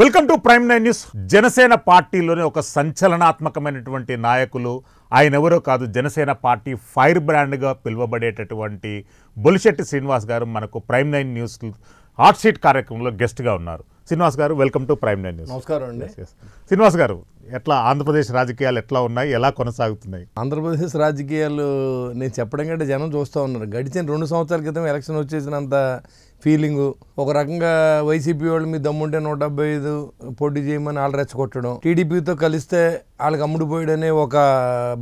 Welcome to prime nine news Janasena పార్టీలోని ఒక సంచలనాత్మకమైనటువంటి నాయకులు ఆయన ఎవరో కాదు జనసేన పార్టీ ఫైర్ బ్రాండ్గా పిలువబడేటటువంటి బొలిశెట్టి శ్రీనివాస్ గారు మనకు prime nine news hot seat కార్యక్రమంలో గెస్ట్గా ఉన్నారు Srinivas garu welcome to prime nine news నమస్కారం అండి శ్రీనివాస్ గారు ఎట్లా ఆంధ్రప్రదేశ్ రాజకీయాలు ఎట్లా ఉన్నాయి ఎలా కొనసాగుతున్నాయి ఆంధ్రప్రదేశ్ రాజకీయాలు నేను చెప్పడం కంటే జనం చూస్తూ ఉన్నారు గడిచిన రెండు సంవత్సరాల క్రితం ఎలక్షన్ వచ్చేసినంత ఫీలింగు ఒక రకంగా వైసీపీ వాళ్ళు మీ దమ్ముంటే నూట డెబ్బై ఐదు పోటీ చేయమని వాళ్ళు రెచ్చగొట్టడం టీడీపీతో కలిస్తే వాళ్ళకి అమ్ముడుపోయాడనే ఒక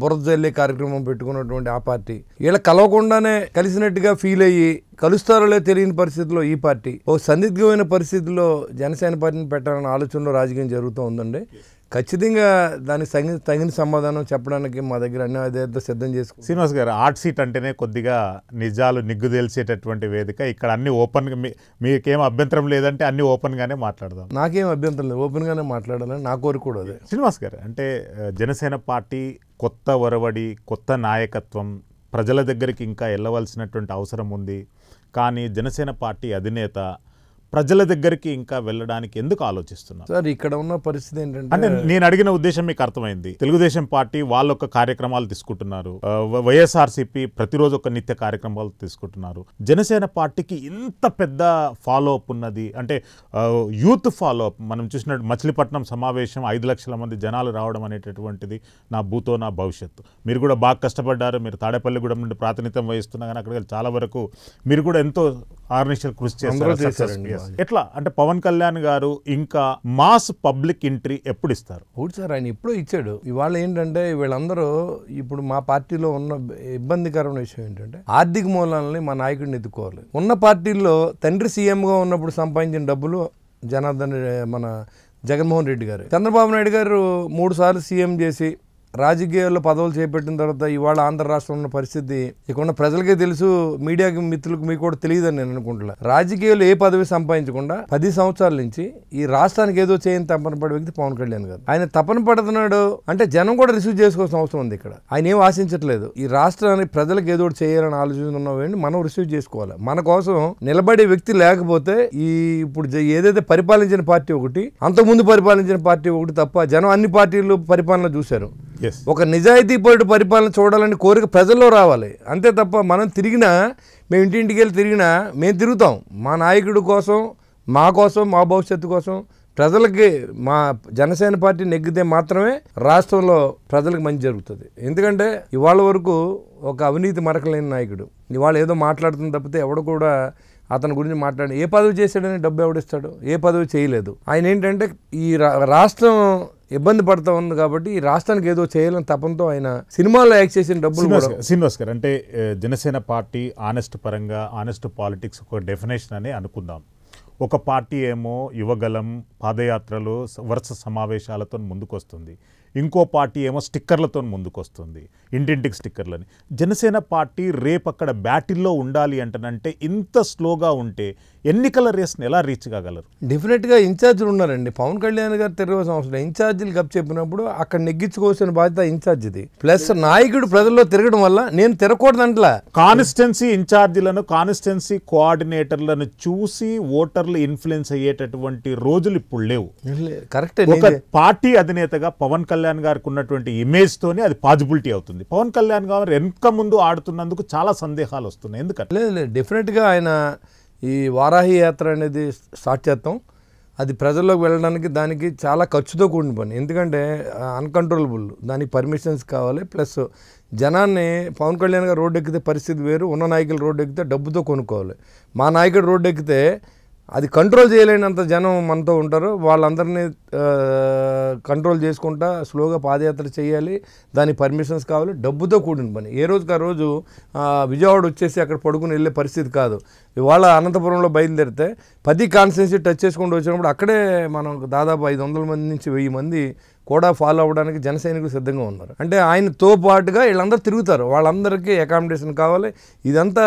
బురద జల్లే కార్యక్రమం పెట్టుకున్నటువంటి ఆ పార్టీ వీళ్ళ కలవకుండానే కలిసినట్టుగా ఫీల్ అయ్యి కలుస్తారోలే తెలియని పరిస్థితిలో ఈ పార్టీ ఓ సందిగ్ధమైన పరిస్థితిలో జనసేన పార్టీని పెట్టాలన్న ఆలోచనలో రాజకీయం జరుగుతూ ఉందండి ఖచ్చితంగా దానికి తగిన తగిన సమాధానం చెప్పడానికి మా దగ్గర అన్ని అదేదో సిద్ధం చేసుకు శ్రీనివాస్ గారు ఆర్ట్ సీట్ అంటేనే కొద్దిగా నిజాలు నిగ్గు తెలిసేటటువంటి వేదిక ఇక్కడ అన్ని ఓపెన్గా మీకేం అభ్యంతరం లేదంటే అన్ని ఓపెన్గానే మాట్లాడదాం నాకేం అభ్యంతరం లేదు ఓపెన్గానే మాట్లాడాలని నా కోరిక కూడా అదే శ్రీనివాస్ గారు అంటే జనసేన పార్టీ కొత్త ఒరవడి కొత్త నాయకత్వం ప్రజల దగ్గరికి ఇంకా వెళ్ళవలసినటువంటి అవసరం ఉంది కానీ జనసేన పార్టీ అధినేత ప్రజల దగ్గరికి ఇంకా వెళ్ళడానికి ఎందుకు ఆలోచిస్తున్నారు సార్ ఇక్కడ ఉన్న పరిస్థితి ఏంటంటే అంటే నేను అడిగిన ఉద్దేశం మీకు అర్థమైంది తెలుగుదేశం పార్టీ యొక్క కార్యక్రమాలు తీసుకుంటున్నారు వైఎస్ఆర్సీపీ ప్రతిరోజు ఒక నిత్య కార్యక్రమాలు తీసుకుంటున్నారు జనసేన పార్టీకి ఇంత పెద్ద ఫాలో అప్ ఉన్నది అంటే యూత్ ఫాలో అప్ మనం చూసినట్టు మచిలీపట్నం సమావేశం ఐదు లక్షల మంది జనాలు రావడం అనేటటువంటిది నా భూతో నా భవిష్యత్తు మీరు కూడా బాగా కష్టపడ్డారు మీరు తాడేపల్లిగూడెం నుండి ప్రాతినిధ్యం వహిస్తున్నా కానీ అక్కడ చాలా వరకు మీరు కూడా ఎంతో ఆర్నిషియల్ కృషి చేస్తారు ఎట్లా అంటే పవన్ కళ్యాణ్ గారు ఇంకా మాస్ పబ్లిక్ ఎంట్రీ ఎప్పుడు ఇస్తారు అవును సార్ ఆయన ఎప్పుడో ఇచ్చాడు ఇవాళ ఏంటంటే వీళ్ళందరూ ఇప్పుడు మా పార్టీలో ఉన్న ఇబ్బందికరమైన విషయం ఏంటంటే ఆర్థిక మూలాలని మా నాయకుడిని ఎత్తుకోవాలి ఉన్న పార్టీల్లో తండ్రి సీఎంగా ఉన్నప్పుడు సంపాదించిన డబ్బులు జనార్దన్ మన జగన్మోహన్ రెడ్డి గారు చంద్రబాబు నాయుడు గారు మూడు సార్లు సీఎం చేసి రాజకీయాల్లో పదవులు చేపట్టిన తర్వాత ఇవాళ ఆంధ్ర రాష్ట్రంలో ఉన్న పరిస్థితి ఇక్కడ ప్రజలకే తెలుసు మీడియాకి మిత్రులకు మీకు కూడా తెలియదని నేను అనుకుంటున్నా రాజకీయాలు ఏ పదవి సంపాదించకుండా పది సంవత్సరాల నుంచి ఈ రాష్ట్రానికి ఏదో చేయని తపన పడే వ్యక్తి పవన్ కళ్యాణ్ గారు ఆయన తపన పడుతున్నాడు అంటే జనం కూడా రిసీవ్ చేసుకోవాల్సిన అవసరం ఉంది ఇక్కడ ఆయన ఏం ఆశించట్లేదు ఈ రాష్ట్రానికి ప్రజలకు ఏదో చేయాలని ఆలోచిస్తున్నామేంటి మనం రిసీవ్ చేసుకోవాలి మన కోసం నిలబడే వ్యక్తి లేకపోతే ఈ ఇప్పుడు ఏదైతే పరిపాలించిన పార్టీ ఒకటి అంతకుముందు పరిపాలించిన పార్టీ ఒకటి తప్ప జనం అన్ని పార్టీలు పరిపాలన చూశారు ఒక నిజాయితీపరుడు పరిపాలన చూడాలని కోరిక ప్రజల్లో రావాలి అంతే తప్ప మనం తిరిగినా మేము ఇంటింటికి వెళ్ళి తిరిగినా మేము తిరుగుతాం మా నాయకుడు కోసం మా కోసం మా భవిష్యత్తు కోసం ప్రజలకి మా జనసేన పార్టీ నెగ్గితే మాత్రమే రాష్ట్రంలో ప్రజలకు మంచి జరుగుతుంది ఎందుకంటే ఇవాళ వరకు ఒక అవినీతి మరకలేని నాయకుడు ఇవాళ ఏదో మాట్లాడుతుంది తప్పితే ఎవడు కూడా అతని గురించి మాట్లాడి ఏ పదవి చేశాడని డబ్బు ఎవడిస్తాడు ఏ పదవి చేయలేదు ఆయన ఏంటంటే ఈ రాష్ట్రం ఇబ్బంది పడుతూ ఉంది కాబట్టి ఈ రాష్ట్రానికి ఏదో చేయాలని తపంతో ఆయన సినిమాలో యాక్ట్ చేసిన డబ్బులు శ్రీనివాస్ గారు అంటే జనసేన పార్టీ ఆనెస్ట్ పరంగా ఆనెస్ట్ పాలిటిక్స్ ఒక డెఫినేషన్ అని అనుకుందాం ఒక పార్టీ ఏమో యువగలం పాదయాత్రలు వరుస సమావేశాలతో ముందుకొస్తుంది ఇంకో పార్టీ ఏమో స్టిక్కర్లతో ముందుకొస్తుంది ఇంటింటికి స్టిక్కర్లని జనసేన పార్టీ రేపు అక్కడ బ్యాటిల్లో ఉండాలి అంటనంటే ఇంత స్లోగా ఉంటే ఎన్నికల రేస్ని ఎలా రీచ్ కాగలరు డెఫినెట్గా ఇన్ఛార్జీలు ఉన్నారండి పవన్ కళ్యాణ్ గారు తెరవ సంవత్సరం ఇన్ఛార్జీలు గప్ చెప్పినప్పుడు అక్కడ నెగ్గించుకోవాల్సిన బాధ్యత ఇన్ఛార్జిది ప్లస్ నాయకుడు ప్రజల్లో తిరగడం వల్ల నేను తిరగకూడదంట్లా కాన్స్టెన్సీ ఇన్ఛార్జీలను కాన్స్టెన్సీ కోఆర్డినేటర్లను చూసి ఓటర్లు ఇన్ఫ్లుయెన్స్ అయ్యేటటువంటి రోజులు ఇప్పుడు లేవు కరెక్ట్ పార్టీ అధినేతగా పవన్ కళ్యాణ్ కళ్యాణ్ గారికి ఉన్నటువంటి ఇమేజ్తోనే అది పాజిబిలిటీ అవుతుంది పవన్ కళ్యాణ్ గారు వెనుక ముందు ఆడుతున్నందుకు చాలా సందేహాలు వస్తున్నాయి ఎందుకంటే లేదు లేదు డెఫినెట్గా ఆయన ఈ వారాహి యాత్ర అనేది స్టార్ట్ చేస్తాం అది ప్రజల్లోకి వెళ్ళడానికి దానికి చాలా ఖర్చుతో కూడిన పని ఎందుకంటే అన్కంట్రోలబుల్ దానికి పర్మిషన్స్ కావాలి ప్లస్ జనాన్ని పవన్ కళ్యాణ్ గారు రోడ్డు ఎక్కితే పరిస్థితి వేరు ఉన్న నాయకులు రోడ్డు ఎక్కితే డబ్బుతో కొనుక్కోవాలి మా నాయకుడు రోడ్డు ఎక్కితే అది కంట్రోల్ చేయలేనంత జనం మనతో ఉంటారు వాళ్ళందరినీ కంట్రోల్ చేసుకుంటా స్లోగా పాదయాత్ర చేయాలి దాని పర్మిషన్స్ కావాలి డబ్బుతో కూడిన పని ఏ రోజుకి ఆ రోజు విజయవాడ వచ్చేసి అక్కడ పడుకుని వెళ్ళే పరిస్థితి కాదు ఇవాళ అనంతపురంలో బయలుదేరితే పది కాన్స్టెన్సీ టచ్ చేసుకుంటూ వచ్చినప్పుడు అక్కడే మనం దాదాపు ఐదు వందల మంది నుంచి వెయ్యి మంది కూడా ఫాలో అవ్వడానికి జన సైనికులు సిద్ధంగా ఉన్నారు అంటే ఆయనతో పాటుగా వీళ్ళందరూ తిరుగుతారు వాళ్ళందరికీ అకామిడేషన్ కావాలి ఇదంతా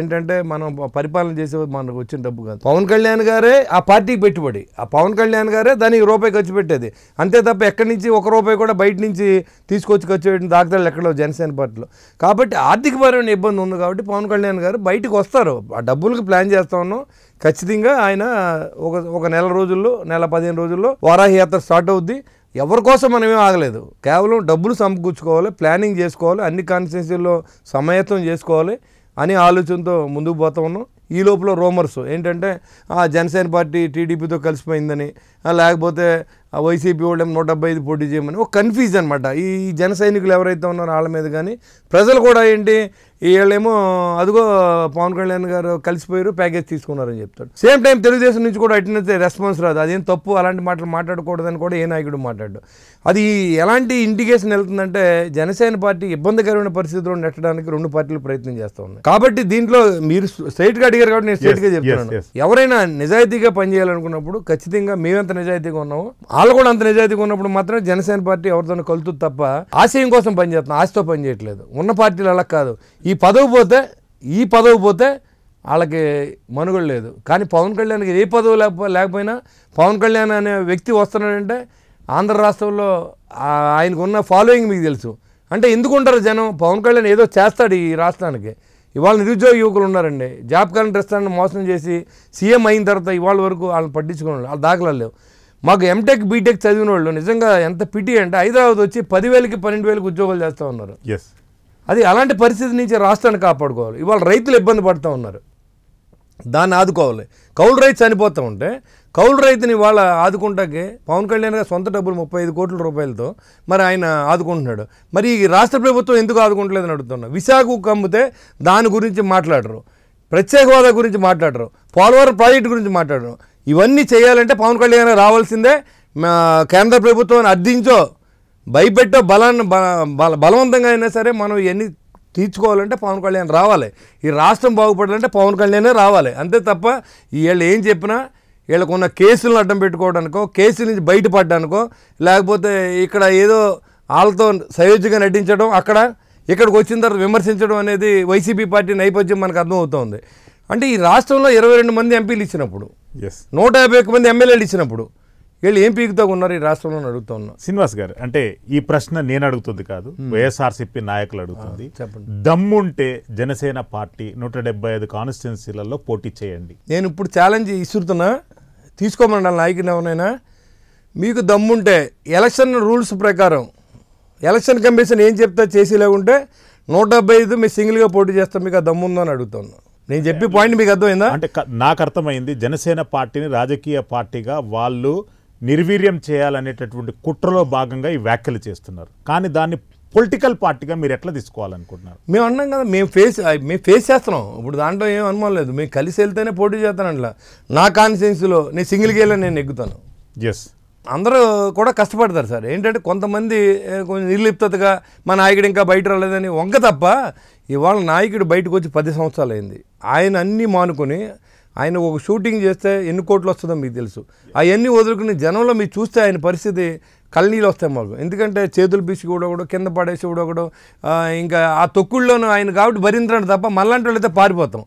ఏంటంటే మనం పరిపాలన చేసే మనకు వచ్చిన డబ్బు కాదు పవన్ కళ్యాణ్ గారే ఆ పార్టీకి పెట్టుబడి ఆ పవన్ కళ్యాణ్ గారే దానికి రూపాయి ఖర్చు పెట్టేది అంతే తప్ప ఎక్కడి నుంచి ఒక రూపాయి కూడా బయట నుంచి తీసుకొచ్చి ఖర్చు పెట్టిన దాఖలు ఎక్కడో జనసేన పార్టీలో కాబట్టి ఆర్థికపరమైన ఇబ్బంది ఉంది కాబట్టి పవన్ కళ్యాణ్ గారు బయటకు వస్తారు ఆ డబ్బులకు ప్లాన్ చేస్తా ఉన్నాం ఖచ్చితంగా ఆయన ఒక ఒక నెల రోజుల్లో నెల పదిహేను రోజుల్లో వారాహి యాత్ర స్టార్ట్ అవుద్ది ఎవరి కోసం మనమేం ఆగలేదు కేవలం డబ్బులు సమకూర్చుకోవాలి ప్లానింగ్ చేసుకోవాలి అన్ని కాన్స్టిట్యూన్సీల్లో సమాయత్తం చేసుకోవాలి అనే ఆలోచనతో ముందుకు పోతా ఉన్నాం ఈ లోపల రోమర్స్ ఏంటంటే జనసేన పార్టీ టీడీపీతో కలిసిపోయిందని లేకపోతే వైసీపీ వాళ్ళు నూట డెబ్బై ఐదు పోటీ చేయమని ఒక కన్ఫ్యూజ్ అనమాట ఈ జన సైనికులు ఎవరైతే ఉన్నారో వాళ్ళ మీద కానీ ప్రజలు కూడా ఏంటి వీళ్ళేమో అదిగో పవన్ కళ్యాణ్ గారు కలిసిపోయారు ప్యాకేజ్ తీసుకున్నారని చెప్తాడు సేమ్ టైం తెలుగుదేశం నుంచి కూడా అట్టినైతే రెస్పాన్స్ రాదు అదేం తప్పు అలాంటి మాటలు మాట్లాడకూడదని కూడా ఏ నాయకుడు మాట్లాడు అది ఎలాంటి ఇండికేషన్ వెళ్తుందంటే జనసేన పార్టీ ఇబ్బందికరమైన పరిస్థితుల్లో నెట్టడానికి రెండు పార్టీలు ప్రయత్నం చేస్తూ ఉన్నాయి కాబట్టి దీంట్లో మీరు స్ట్రైట్గా అడిగారు క్లియర్ కాబట్టి నేను గా చెప్తున్నాను ఎవరైనా నిజాయితీగా పనిచేయాలనుకున్నప్పుడు ఖచ్చితంగా మేమెంత నిజాయితీగా ఉన్నాము వాళ్ళు కూడా అంత నిజాయితీగా ఉన్నప్పుడు మాత్రం జనసేన పార్టీ ఎవరితోనూ కలుతుంది తప్ప ఆశయం కోసం పనిచేస్తున్నాం ఆశతో పనిచేయట్లేదు ఉన్న పార్టీలు అలా కాదు ఈ పదవి పోతే ఈ పదవి పోతే వాళ్ళకి మనుగడ లేదు కానీ పవన్ కళ్యాణ్కి ఏ పదవి లేకపో లేకపోయినా పవన్ కళ్యాణ్ అనే వ్యక్తి వస్తున్నాడంటే ఆంధ్ర రాష్ట్రంలో ఆయనకున్న ఫాలోయింగ్ మీకు తెలుసు అంటే ఎందుకుంటారు జనం పవన్ కళ్యాణ్ ఏదో చేస్తాడు ఈ రాష్ట్రానికి ఇవాళ నిరుద్యోగ యువకులు ఉన్నారండి జాబ్ కార్డ్ రెస్టారెంట్ మోసం చేసి సీఎం అయిన తర్వాత ఇవాళ వరకు వాళ్ళని పట్టించుకున్నారు వాళ్ళు వాళ్ళు లేవు మాకు ఎంటెక్ బీటెక్ చదివిన వాళ్ళు నిజంగా ఎంత పిటి అంటే హైదరాబాద్ వచ్చి పదివేలకి పన్నెండు వేలకు ఉద్యోగాలు చేస్తూ ఉన్నారు అది అలాంటి పరిస్థితి నుంచి రాష్ట్రాన్ని కాపాడుకోవాలి ఇవాళ రైతులు ఇబ్బంది పడుతూ ఉన్నారు దాన్ని ఆదుకోవాలి కౌలు రైతు చనిపోతూ ఉంటే కౌలు రైతుని వాళ్ళ ఆదుకుంటాకే పవన్ కళ్యాణ్ గారు సొంత డబ్బులు ముప్పై ఐదు కోట్ల రూపాయలతో మరి ఆయన ఆదుకుంటున్నాడు మరి ఈ రాష్ట్ర ప్రభుత్వం ఎందుకు ఆదుకుంటలేదని అడుగుతున్నా విశాఖకు కమ్మితే దాని గురించి మాట్లాడరు ప్రత్యేక హోదా గురించి మాట్లాడరు పోలవరం ప్రాజెక్టు గురించి మాట్లాడరు ఇవన్నీ చేయాలంటే పవన్ కళ్యాణ్ గారు రావాల్సిందే కేంద్ర ప్రభుత్వాన్ని అర్థించో భయపెట్టో బలాన్ని బలవంతంగా అయినా సరే మనం ఇవన్నీ తీర్చుకోవాలంటే పవన్ కళ్యాణ్ రావాలి ఈ రాష్ట్రం బాగుపడాలంటే పవన్ కళ్యాణే రావాలి అంతే తప్ప వీళ్ళు ఏం చెప్పినా వీళ్ళకున్న కేసులను అడ్డం పెట్టుకోవడానికో కేసుల నుంచి బయటపడ్డానికో లేకపోతే ఇక్కడ ఏదో వాళ్ళతో సయోజ్యంగా నటించడం అక్కడ ఇక్కడికి వచ్చిన తర్వాత విమర్శించడం అనేది వైసీపీ పార్టీ నేపథ్యం మనకు అర్థమవుతోంది అంటే ఈ రాష్ట్రంలో ఇరవై రెండు మంది ఎంపీలు ఇచ్చినప్పుడు నూట యాభై మంది ఎమ్మెల్యేలు ఇచ్చినప్పుడు వీళ్ళు ఏం పీకుతో ఉన్నారు ఈ రాష్ట్రంలో అడుగుతా ఉన్నా శ్రీనివాస్ గారు అంటే ఈ ప్రశ్న నేను అడుగుతుంది కాదు hmm. వైఎస్ఆర్సిపి నాయకులు అడుగుతుంది దమ్ముంటే జనసేన పార్టీ నూట డెబ్బై ఐదు కాన్స్టిట్యున్సీలలో పోటీ చేయండి నేను ఇప్పుడు ఛాలెంజ్ ఇస్తున్నా తీసుకోమన్నా నాయకులు ఎవరైనా మీకు దమ్ముంటే ఎలక్షన్ రూల్స్ ప్రకారం ఎలక్షన్ కమిషన్ ఏం చెప్తా చేసి లేకుంటే నూట డెబ్బై ఐదు మీరు సింగిల్గా పోటీ చేస్తాం మీకు ఆ దమ్ముందని అడుగుతున్నాను నేను చెప్పి పాయింట్ మీకు అర్థమైందా అంటే నాకు అర్థమైంది జనసేన పార్టీని రాజకీయ పార్టీగా వాళ్ళు నిర్వీర్యం చేయాలనేటటువంటి కుట్రలో భాగంగా ఈ వ్యాఖ్యలు చేస్తున్నారు కానీ దాన్ని పొలిటికల్ పార్టీగా మీరు ఎట్లా తీసుకోవాలనుకుంటున్నారు మేము అన్నాం కదా మేము ఫేస్ మేము ఫేస్ చేస్తున్నాం ఇప్పుడు దాంట్లో ఏం అనుమానం లేదు మేము కలిసి వెళ్తేనే పోటీ చేస్తానంట్లా నా కాన్సియన్స్లో నేను సింగిల్కి వెళ్ళి నేను ఎగ్గుతాను ఎస్ అందరూ కూడా కష్టపడతారు సార్ ఏంటంటే కొంతమంది కొంచెం నిర్లిప్తగా మా నాయకుడు ఇంకా బయట రాలేదని వంక తప్ప ఇవాళ నాయకుడు బయటకు వచ్చి పది సంవత్సరాలు అయింది ఆయన అన్నీ మానుకొని ఆయన ఒక షూటింగ్ చేస్తే ఎన్ని కోట్లు వస్తుందో మీకు తెలుసు అవన్నీ వదులుకుని జనంలో మీరు చూస్తే ఆయన పరిస్థితి కళ్ళీలు వస్తాయి మాకు ఎందుకంటే చేతులు పీసి కూడా కింద పడేసి కూడా ఇంకా ఆ తొక్కుల్లోనూ ఆయన కాబట్టి భరించడం తప్ప మళ్ళంటే పారిపోతాం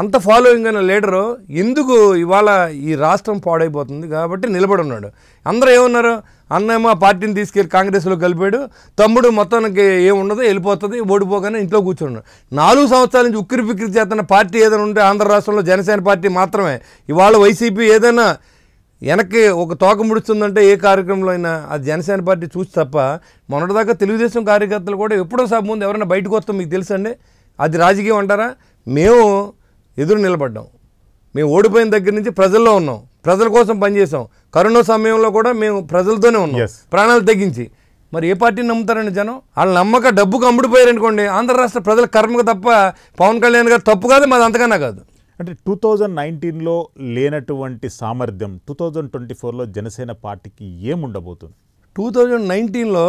అంత ఫాలోయింగ్ అయిన లీడరు ఎందుకు ఇవాళ ఈ రాష్ట్రం పాడైపోతుంది కాబట్టి నిలబడి ఉన్నాడు అందరూ ఏమన్నారు అన్నేమో పార్టీని తీసుకెళ్ళి కాంగ్రెస్లో కలిపాడు తమ్ముడు మొత్తానికి ఏముండదు వెళ్ళిపోతుంది ఓడిపోగానే ఇంట్లో కూర్చున్నాడు నాలుగు సంవత్సరాల నుంచి ఉక్కిరి పిక్కిరి చేస్తున్న పార్టీ ఏదైనా ఉంటే ఆంధ్ర రాష్ట్రంలో జనసేన పార్టీ మాత్రమే ఇవాళ వైసీపీ ఏదైనా వెనక్కి ఒక తోక ముడుస్తుందంటే ఏ కార్యక్రమంలో అయినా అది జనసేన పార్టీ చూసి తప్ప మొన్నటిదాకా తెలుగుదేశం కార్యకర్తలు కూడా ఎప్పుడో సభ ముందు ఎవరైనా బయటకు వస్తాం మీకు తెలుసండి అది రాజకీయం అంటారా మేము ఎదురు నిలబడ్డాం మేము ఓడిపోయిన దగ్గర నుంచి ప్రజల్లో ఉన్నాం ప్రజల కోసం పనిచేసాం కరోనా సమయంలో కూడా మేము ప్రజలతోనే ఉన్నాం ప్రాణాలు తగ్గించి మరి ఏ పార్టీని నమ్ముతారండి జనం వాళ్ళు నమ్మక డబ్బుకు అమ్ముడిపోయారనుకోండి ఆంధ్ర రాష్ట్ర ప్రజల కర్మకు తప్ప పవన్ కళ్యాణ్ గారు తప్పు కాదు మాది అంతకన్నా కాదు అంటే టూ థౌజండ్ నైన్టీన్లో లేనటువంటి సామర్థ్యం టూ థౌజండ్ ట్వంటీ ఫోర్లో జనసేన పార్టీకి ఏముండబోతుంది టూ థౌజండ్ నైన్టీన్లో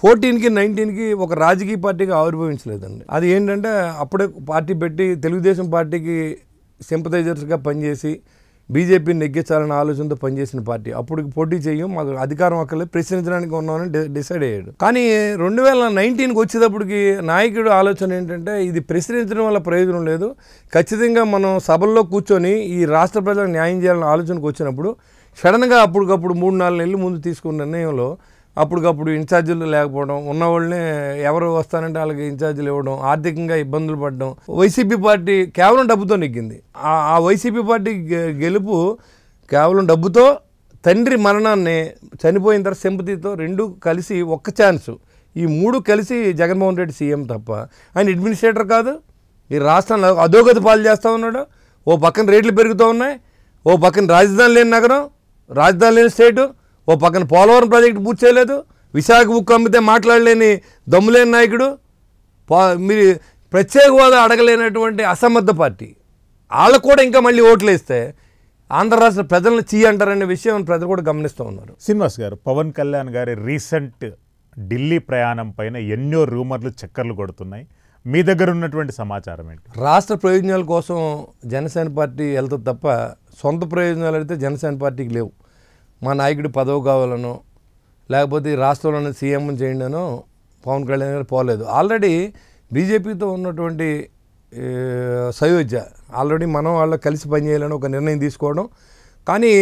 ఫోర్టీన్కి నైన్టీన్కి ఒక రాజకీయ పార్టీగా ఆవిర్భవించలేదండి అది ఏంటంటే అప్పుడే పార్టీ పెట్టి తెలుగుదేశం పార్టీకి సింపథైజర్స్గా పనిచేసి బీజేపీని నెగ్గించాలనే ఆలోచనతో పనిచేసిన పార్టీ అప్పుడు పోటీ చేయం మాకు అధికారం అక్కర్లేదు ప్రశ్నించడానికి ఉన్నామని డిసైడ్ అయ్యాడు కానీ రెండు వేల నైన్టీన్కి వచ్చేటప్పటికి నాయకుడు ఆలోచన ఏంటంటే ఇది ప్రశ్నించడం వల్ల ప్రయోజనం లేదు ఖచ్చితంగా మనం సభల్లో కూర్చొని ఈ రాష్ట్ర ప్రజలకు న్యాయం చేయాలనే ఆలోచనకు వచ్చినప్పుడు సడన్గా అప్పటికప్పుడు మూడు నాలుగు నెలలు ముందు తీసుకున్న నిర్ణయంలో అప్పటికప్పుడు ఇన్ఛార్జీలు లేకపోవడం ఉన్నవాళ్ళనే ఎవరు వస్తారంటే వాళ్ళకి ఇన్ఛార్జీలు ఇవ్వడం ఆర్థికంగా ఇబ్బందులు పడడం వైసీపీ పార్టీ కేవలం డబ్బుతో నెగ్గింది ఆ వైసీపీ పార్టీ గెలుపు కేవలం డబ్బుతో తండ్రి మరణాన్ని చనిపోయిన తర్వాత సింపతితో రెండు కలిసి ఒక్క ఛాన్సు ఈ మూడు కలిసి జగన్మోహన్ రెడ్డి సీఎం తప్ప ఆయన అడ్మినిస్ట్రేటర్ కాదు ఈ రాష్ట్రంలో అధోగతి పాలు చేస్తూ ఉన్నాడు ఓ పక్కన రేట్లు పెరుగుతూ ఉన్నాయి ఓ పక్కన రాజధాని లేని నగరం రాజధాని లేని స్టేటు ఓ పక్కన పోలవరం ప్రాజెక్టు పూర్తి చేయలేదు విశాఖ ఉక్కు అమ్మితే మాట్లాడలేని దమ్ములేని నాయకుడు మీరు ప్రత్యేక హోదా అడగలేనటువంటి అసమర్థ పార్టీ వాళ్ళకు కూడా ఇంకా మళ్ళీ ఓట్లు వేస్తే ఆంధ్ర రాష్ట్ర ప్రజలను చీ అంటారనే విషయం ప్రజలు కూడా గమనిస్తూ ఉన్నారు శ్రీనివాస్ గారు పవన్ కళ్యాణ్ గారి రీసెంట్ ఢిల్లీ ప్రయాణం పైన ఎన్నో రూమర్లు చక్కర్లు కొడుతున్నాయి మీ దగ్గర ఉన్నటువంటి సమాచారం ఏంటి రాష్ట్ర ప్రయోజనాల కోసం జనసేన పార్టీ వెళ్తుంది తప్ప సొంత ప్రయోజనాలు అయితే జనసేన పార్టీకి లేవు మా నాయకుడు పదవి కావాలను లేకపోతే రాష్ట్రంలోనే సీఎం చేయండిను పవన్ కళ్యాణ్ గారు పోలేదు ఆల్రెడీ బీజేపీతో ఉన్నటువంటి సయోధ్య ఆల్రెడీ మనం వాళ్ళు కలిసి పనిచేయాలని ఒక నిర్ణయం తీసుకోవడం కానీ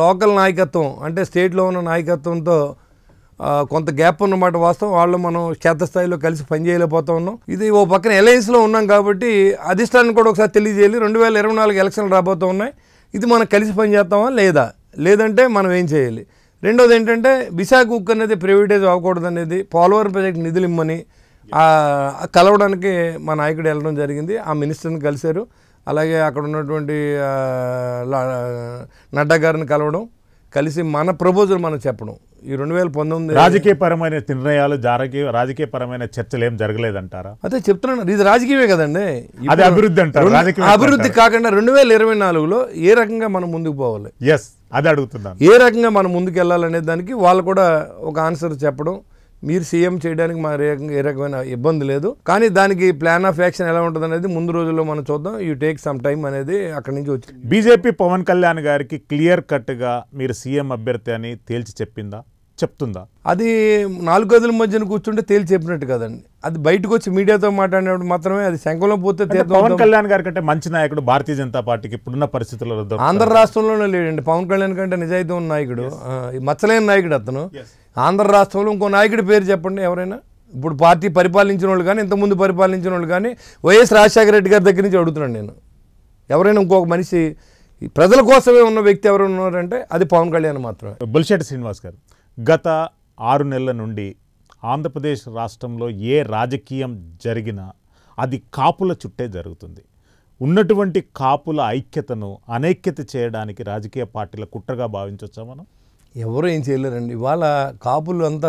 లోకల్ నాయకత్వం అంటే స్టేట్లో ఉన్న నాయకత్వంతో కొంత గ్యాప్ ఉన్నమాట వాస్తవం వాళ్ళు మనం క్షేత్రస్థాయిలో కలిసి పనిచేయలేకపోతా ఉన్నాం ఇది ఓ పక్కన ఎలయన్స్లో ఉన్నాం కాబట్టి అధిష్టానం కూడా ఒకసారి తెలియజేయాలి రెండు వేల ఇరవై నాలుగు ఎలక్షన్లు రాబోతున్నాయి ఉన్నాయి ఇది మనం కలిసి పనిచేస్తామా లేదా లేదంటే మనం ఏం చేయాలి రెండోది ఏంటంటే విశాఖ ఉక్కు అనేది ప్రైవేటైజ్ అవ్వకూడదు అనేది పోలవరం ప్రాజెక్ట్ నిధులు ఇమ్మని కలవడానికి మా నాయకుడు వెళ్ళడం జరిగింది ఆ మినిస్టర్ని కలిశారు అలాగే అక్కడ ఉన్నటువంటి నడ్డా గారిని కలవడం కలిసి మన ప్రపోజల్ మనం చెప్పడం ఈ రెండు వేల పంతొమ్మిది రాజకీయపరమైన నిర్ణయాలు రాజకీయ రాజకీయపరమైన చర్చలు ఏం జరగలేదంటారా అదే చెప్తున్నాను ఇది రాజకీయమే కదండి అది అభివృద్ధి అంటారు అభివృద్ధి కాకుండా రెండు వేల ఇరవై నాలుగులో ఏ రకంగా మనం ముందుకు పోవాలి ఎస్ అది అడుగుతున్నాను ఏ రకంగా మనం ముందుకెళ్ళాలనే దానికి వాళ్ళు కూడా ఒక ఆన్సర్ చెప్పడం మీరు సీఎం చేయడానికి మా ఏ రకమైన ఇబ్బంది లేదు కానీ దానికి ప్లాన్ ఆఫ్ యాక్షన్ ఎలా ఉంటుంది అనేది ముందు రోజుల్లో మనం చూద్దాం యూ టేక్ సమ్ టైం అనేది అక్కడి నుంచి వచ్చింది బీజేపీ పవన్ కళ్యాణ్ గారికి క్లియర్ కట్గా మీరు సీఎం అభ్యర్థి అని తేల్చి చెప్పిందా చెప్తుందా అది నాలుగు గదుల మధ్యన కూర్చుంటే తేలి చెప్పినట్టు కదండి అది బయటకు వచ్చి మీడియాతో మాట్లాడినప్పుడు మాత్రమే అది శంఖంలో పోతే పవన్ కళ్యాణ్ గారి కంటే మంచి నాయకుడు భారతీయ జనతా పార్టీకి ఇప్పుడున్న పరిస్థితుల్లో ఆంధ్ర రాష్ట్రంలోనే లేడండి పవన్ కళ్యాణ్ కంటే నిజాయితీ ఉన్న నాయకుడు మచ్చలేని నాయకుడు అతను ఆంధ్ర రాష్ట్రంలో ఇంకో నాయకుడి పేరు చెప్పండి ఎవరైనా ఇప్పుడు పార్టీ పరిపాలించిన వాళ్ళు కానీ ఇంతకుముందు పరిపాలించిన వాళ్ళు కానీ వైఎస్ రాజశేఖర రెడ్డి గారి దగ్గర నుంచి అడుగుతున్నాను నేను ఎవరైనా ఇంకొక మనిషి ప్రజల కోసమే ఉన్న వ్యక్తి ఎవరు ఉన్నారంటే అది పవన్ కళ్యాణ్ మాత్రమే బుల్షెట్ శ్రీనివాస్ గారు గత ఆరు నెలల నుండి ఆంధ్రప్రదేశ్ రాష్ట్రంలో ఏ రాజకీయం జరిగినా అది కాపుల చుట్టే జరుగుతుంది ఉన్నటువంటి కాపుల ఐక్యతను అనైక్యత చేయడానికి రాజకీయ పార్టీల కుట్రగా భావించవచ్చా మనం ఎవరు ఏం చేయలేరండి ఇవాళ కాపులు అంతా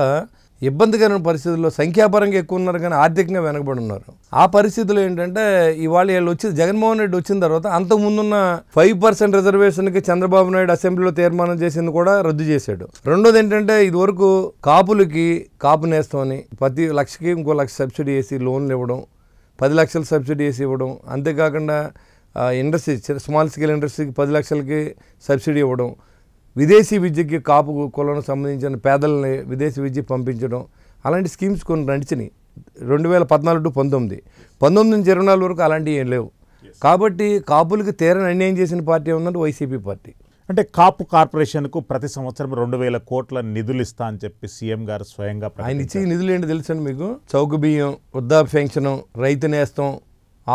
ఇబ్బందికరమైన పరిస్థితుల్లో సంఖ్యాపరంగా ఎక్కువ ఉన్నారు కానీ ఆర్థికంగా వెనకబడి ఉన్నారు ఆ పరిస్థితులు ఏంటంటే ఇవాళ వీళ్ళు వచ్చి జగన్మోహన్ రెడ్డి వచ్చిన తర్వాత అంతకుముందున్న ఫైవ్ పర్సెంట్ రిజర్వేషన్కి చంద్రబాబు నాయుడు అసెంబ్లీలో తీర్మానం చేసింది కూడా రద్దు చేశాడు రెండోది ఏంటంటే ఇదివరకు కాపులకి కాపు నేస్తామని ప్రతి లక్షకి ఇంకో లక్ష సబ్సిడీ వేసి లోన్లు ఇవ్వడం పది లక్షల సబ్సిడీ వేసి ఇవ్వడం అంతేకాకుండా ఇండస్ట్రీ స్మాల్ స్కేల్ ఇండస్ట్రీకి పది లక్షలకి సబ్సిడీ ఇవ్వడం విదేశీ విద్యకి కాపు కులం సంబంధించిన పేదలని విదేశీ విద్య పంపించడం అలాంటి స్కీమ్స్ కొన్ని నడిచినాయి రెండు వేల పద్నాలుగు టు పంతొమ్మిది పంతొమ్మిది నుంచి ఇరవై నాలుగు వరకు అలాంటివి ఏం లేవు కాబట్టి కాపులకి తీరని అన్యాయం చేసిన పార్టీ ఉందంటే వైసీపీ పార్టీ అంటే కాపు కార్పొరేషన్కు ప్రతి సంవత్సరం రెండు వేల కోట్ల నిధులు ఇస్తా అని చెప్పి సీఎం గారు స్వయంగా ఆయన ఇచ్చే నిధులు ఏంటి తెలుసండి మీకు చౌక బియ్యం వృద్ధాప్య పెన్షన్ రైతు నేస్తం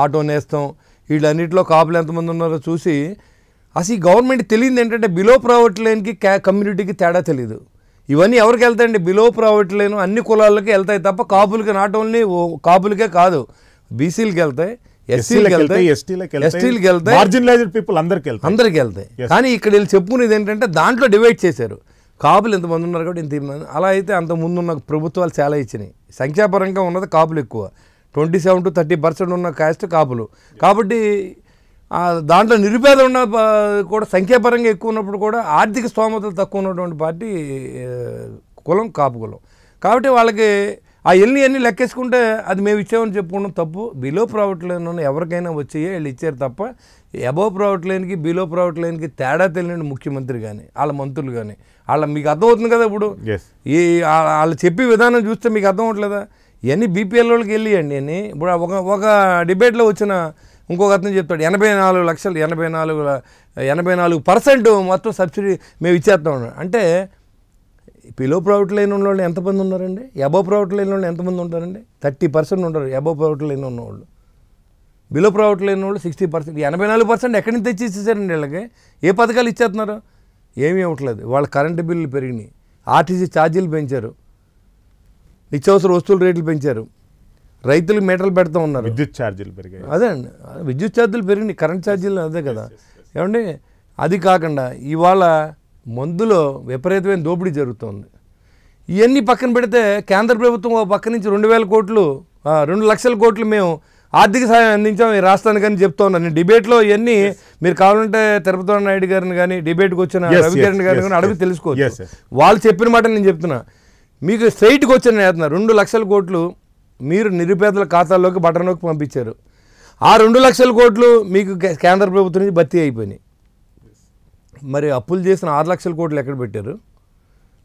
ఆటో నేస్తం వీళ్ళన్నింటిలో కాపులు ఎంతమంది ఉన్నారో చూసి అసలు ఈ గవర్నమెంట్ తెలియదు ఏంటంటే బిలో ప్రావర్టీ లైన్కి కమ్యూనిటీకి తేడా తెలియదు ఇవన్నీ ఎవరికి వెళ్తాయండి బిలో ప్రావర్టీ లైన్ అన్ని కులాలకి వెళ్తాయి తప్ప కాపులకి నాట్ ఓన్లీ కాపులకే కాదు బీసీలకి వెళ్తాయి వెళ్తాయి వెళ్తాయి పీపుల్ అందరికి వెళ్తాయి అందరికి వెళ్తాయి కానీ ఇక్కడ వీళ్ళు చెప్పుకునేది ఏంటంటే దాంట్లో డివైడ్ చేశారు కాపులు ఎంతమంది ఉన్నారు కాబట్టి ఇంత అలా అయితే అంత ముందు ఉన్న ప్రభుత్వాలు చాలా ఇచ్చినాయి సంఖ్యాపరంగా ఉన్నది కాపులు ఎక్కువ twenty seven to thirty percent ఉన్న కాస్ట్ కాపులు కాబట్టి దాంట్లో నిరుపేద ఉన్న కూడా సంఖ్యాపరంగా ఎక్కువ ఉన్నప్పుడు కూడా ఆర్థిక స్తోమతలు తక్కువ ఉన్నటువంటి పార్టీ కులం కాపు కులం కాబట్టి వాళ్ళకి ఆ ఎన్ని అన్ని లెక్కేసుకుంటే అది మేము ఇచ్చామని చెప్పుకోవడం తప్పు బిలో ప్రాఫిట్ లైన్ ఎవరికైనా వచ్చాయి వీళ్ళు ఇచ్చారు తప్ప అబోవ్ ప్రాఫిట్ లైన్కి బిలో ప్రాఫిట్ లైన్కి తేడా తెలియని ముఖ్యమంత్రి కానీ వాళ్ళ మంత్రులు కానీ వాళ్ళ మీకు అర్థమవుతుంది కదా ఇప్పుడు ఈ వాళ్ళు చెప్పే విధానం చూస్తే మీకు అర్థం అవట్లేదా ఇవన్నీ బీపీఎల్ వాళ్ళకి వెళ్ళి అండి ఇప్పుడు ఒక ఒక డిబేట్లో వచ్చిన ఇంకొక అతను చెప్తాడు ఎనభై నాలుగు లక్షలు ఎనభై నాలుగు ఎనభై నాలుగు పర్సెంట్ మొత్తం సబ్సిడీ మేము ఇచ్చేస్తాం అంటే పిలో ప్రవర్టీ లైన్ ఉన్నవాళ్ళు ఎంతమంది ఉన్నారండి ఎబో ప్రవర్టీ లైన్ వాళ్ళు ఎంతమంది ఉంటారండి థర్టీ పర్సెంట్ ఉంటారు ఎబో ప్రవర్టీ లైన్ ఉన్నవాళ్ళు బిలో ప్రవర్టీ లైన్ వాళ్ళు సిక్స్టీ పర్సెంట్ ఎనభై నాలుగు పర్సెంట్ ఎక్కడి నుంచి తెచ్చి ఇచ్చేసారండి వీళ్ళకి ఏ పథకాలు ఇచ్చేస్తున్నారు ఏమీ ఇవ్వట్లేదు వాళ్ళ కరెంటు బిల్లులు పెరిగినాయి ఆర్టీసీ ఛార్జీలు పెంచారు నిత్యావసర వస్తువుల రేట్లు పెంచారు రైతులకు మీటర్లు పెడతా ఉన్నారు విద్యుత్ ఛార్జీలు పెరిగాయి అదే అండి విద్యుత్ ఛార్జీలు పెరిగినాయి కరెంట్ ఛార్జీలు అదే కదా ఏమండి అది కాకుండా ఇవాళ మందులో విపరీతమైన దోపిడీ జరుగుతుంది ఇవన్నీ పక్కన పెడితే కేంద్ర ప్రభుత్వం ఓ పక్క నుంచి రెండు వేల కోట్లు రెండు లక్షల కోట్లు మేము ఆర్థిక సహాయం అందించాం ఈ రాష్ట్రానికి అని చెప్తా ఉన్నాను నేను డిబేట్లో ఇవన్నీ మీరు కావాలంటే తిరుపతి నాయుడు గారిని కానీ డిబేట్కి వచ్చిన రవికిరణ్ గారిని కానీ అడిగి తెలుసుకోవచ్చు వాళ్ళు చెప్పిన మాట నేను చెప్తున్నా మీకు స్ట్రైట్కి వచ్చిన రెండు లక్షల కోట్లు మీరు నిరుపేదల ఖాతాల్లోకి బటన్లోకి పంపించారు ఆ రెండు లక్షల కోట్లు మీకు కేంద్ర ప్రభుత్వం నుంచి భర్తీ అయిపోయినాయి మరి అప్పులు చేసిన ఆరు లక్షల కోట్లు ఎక్కడ పెట్టారు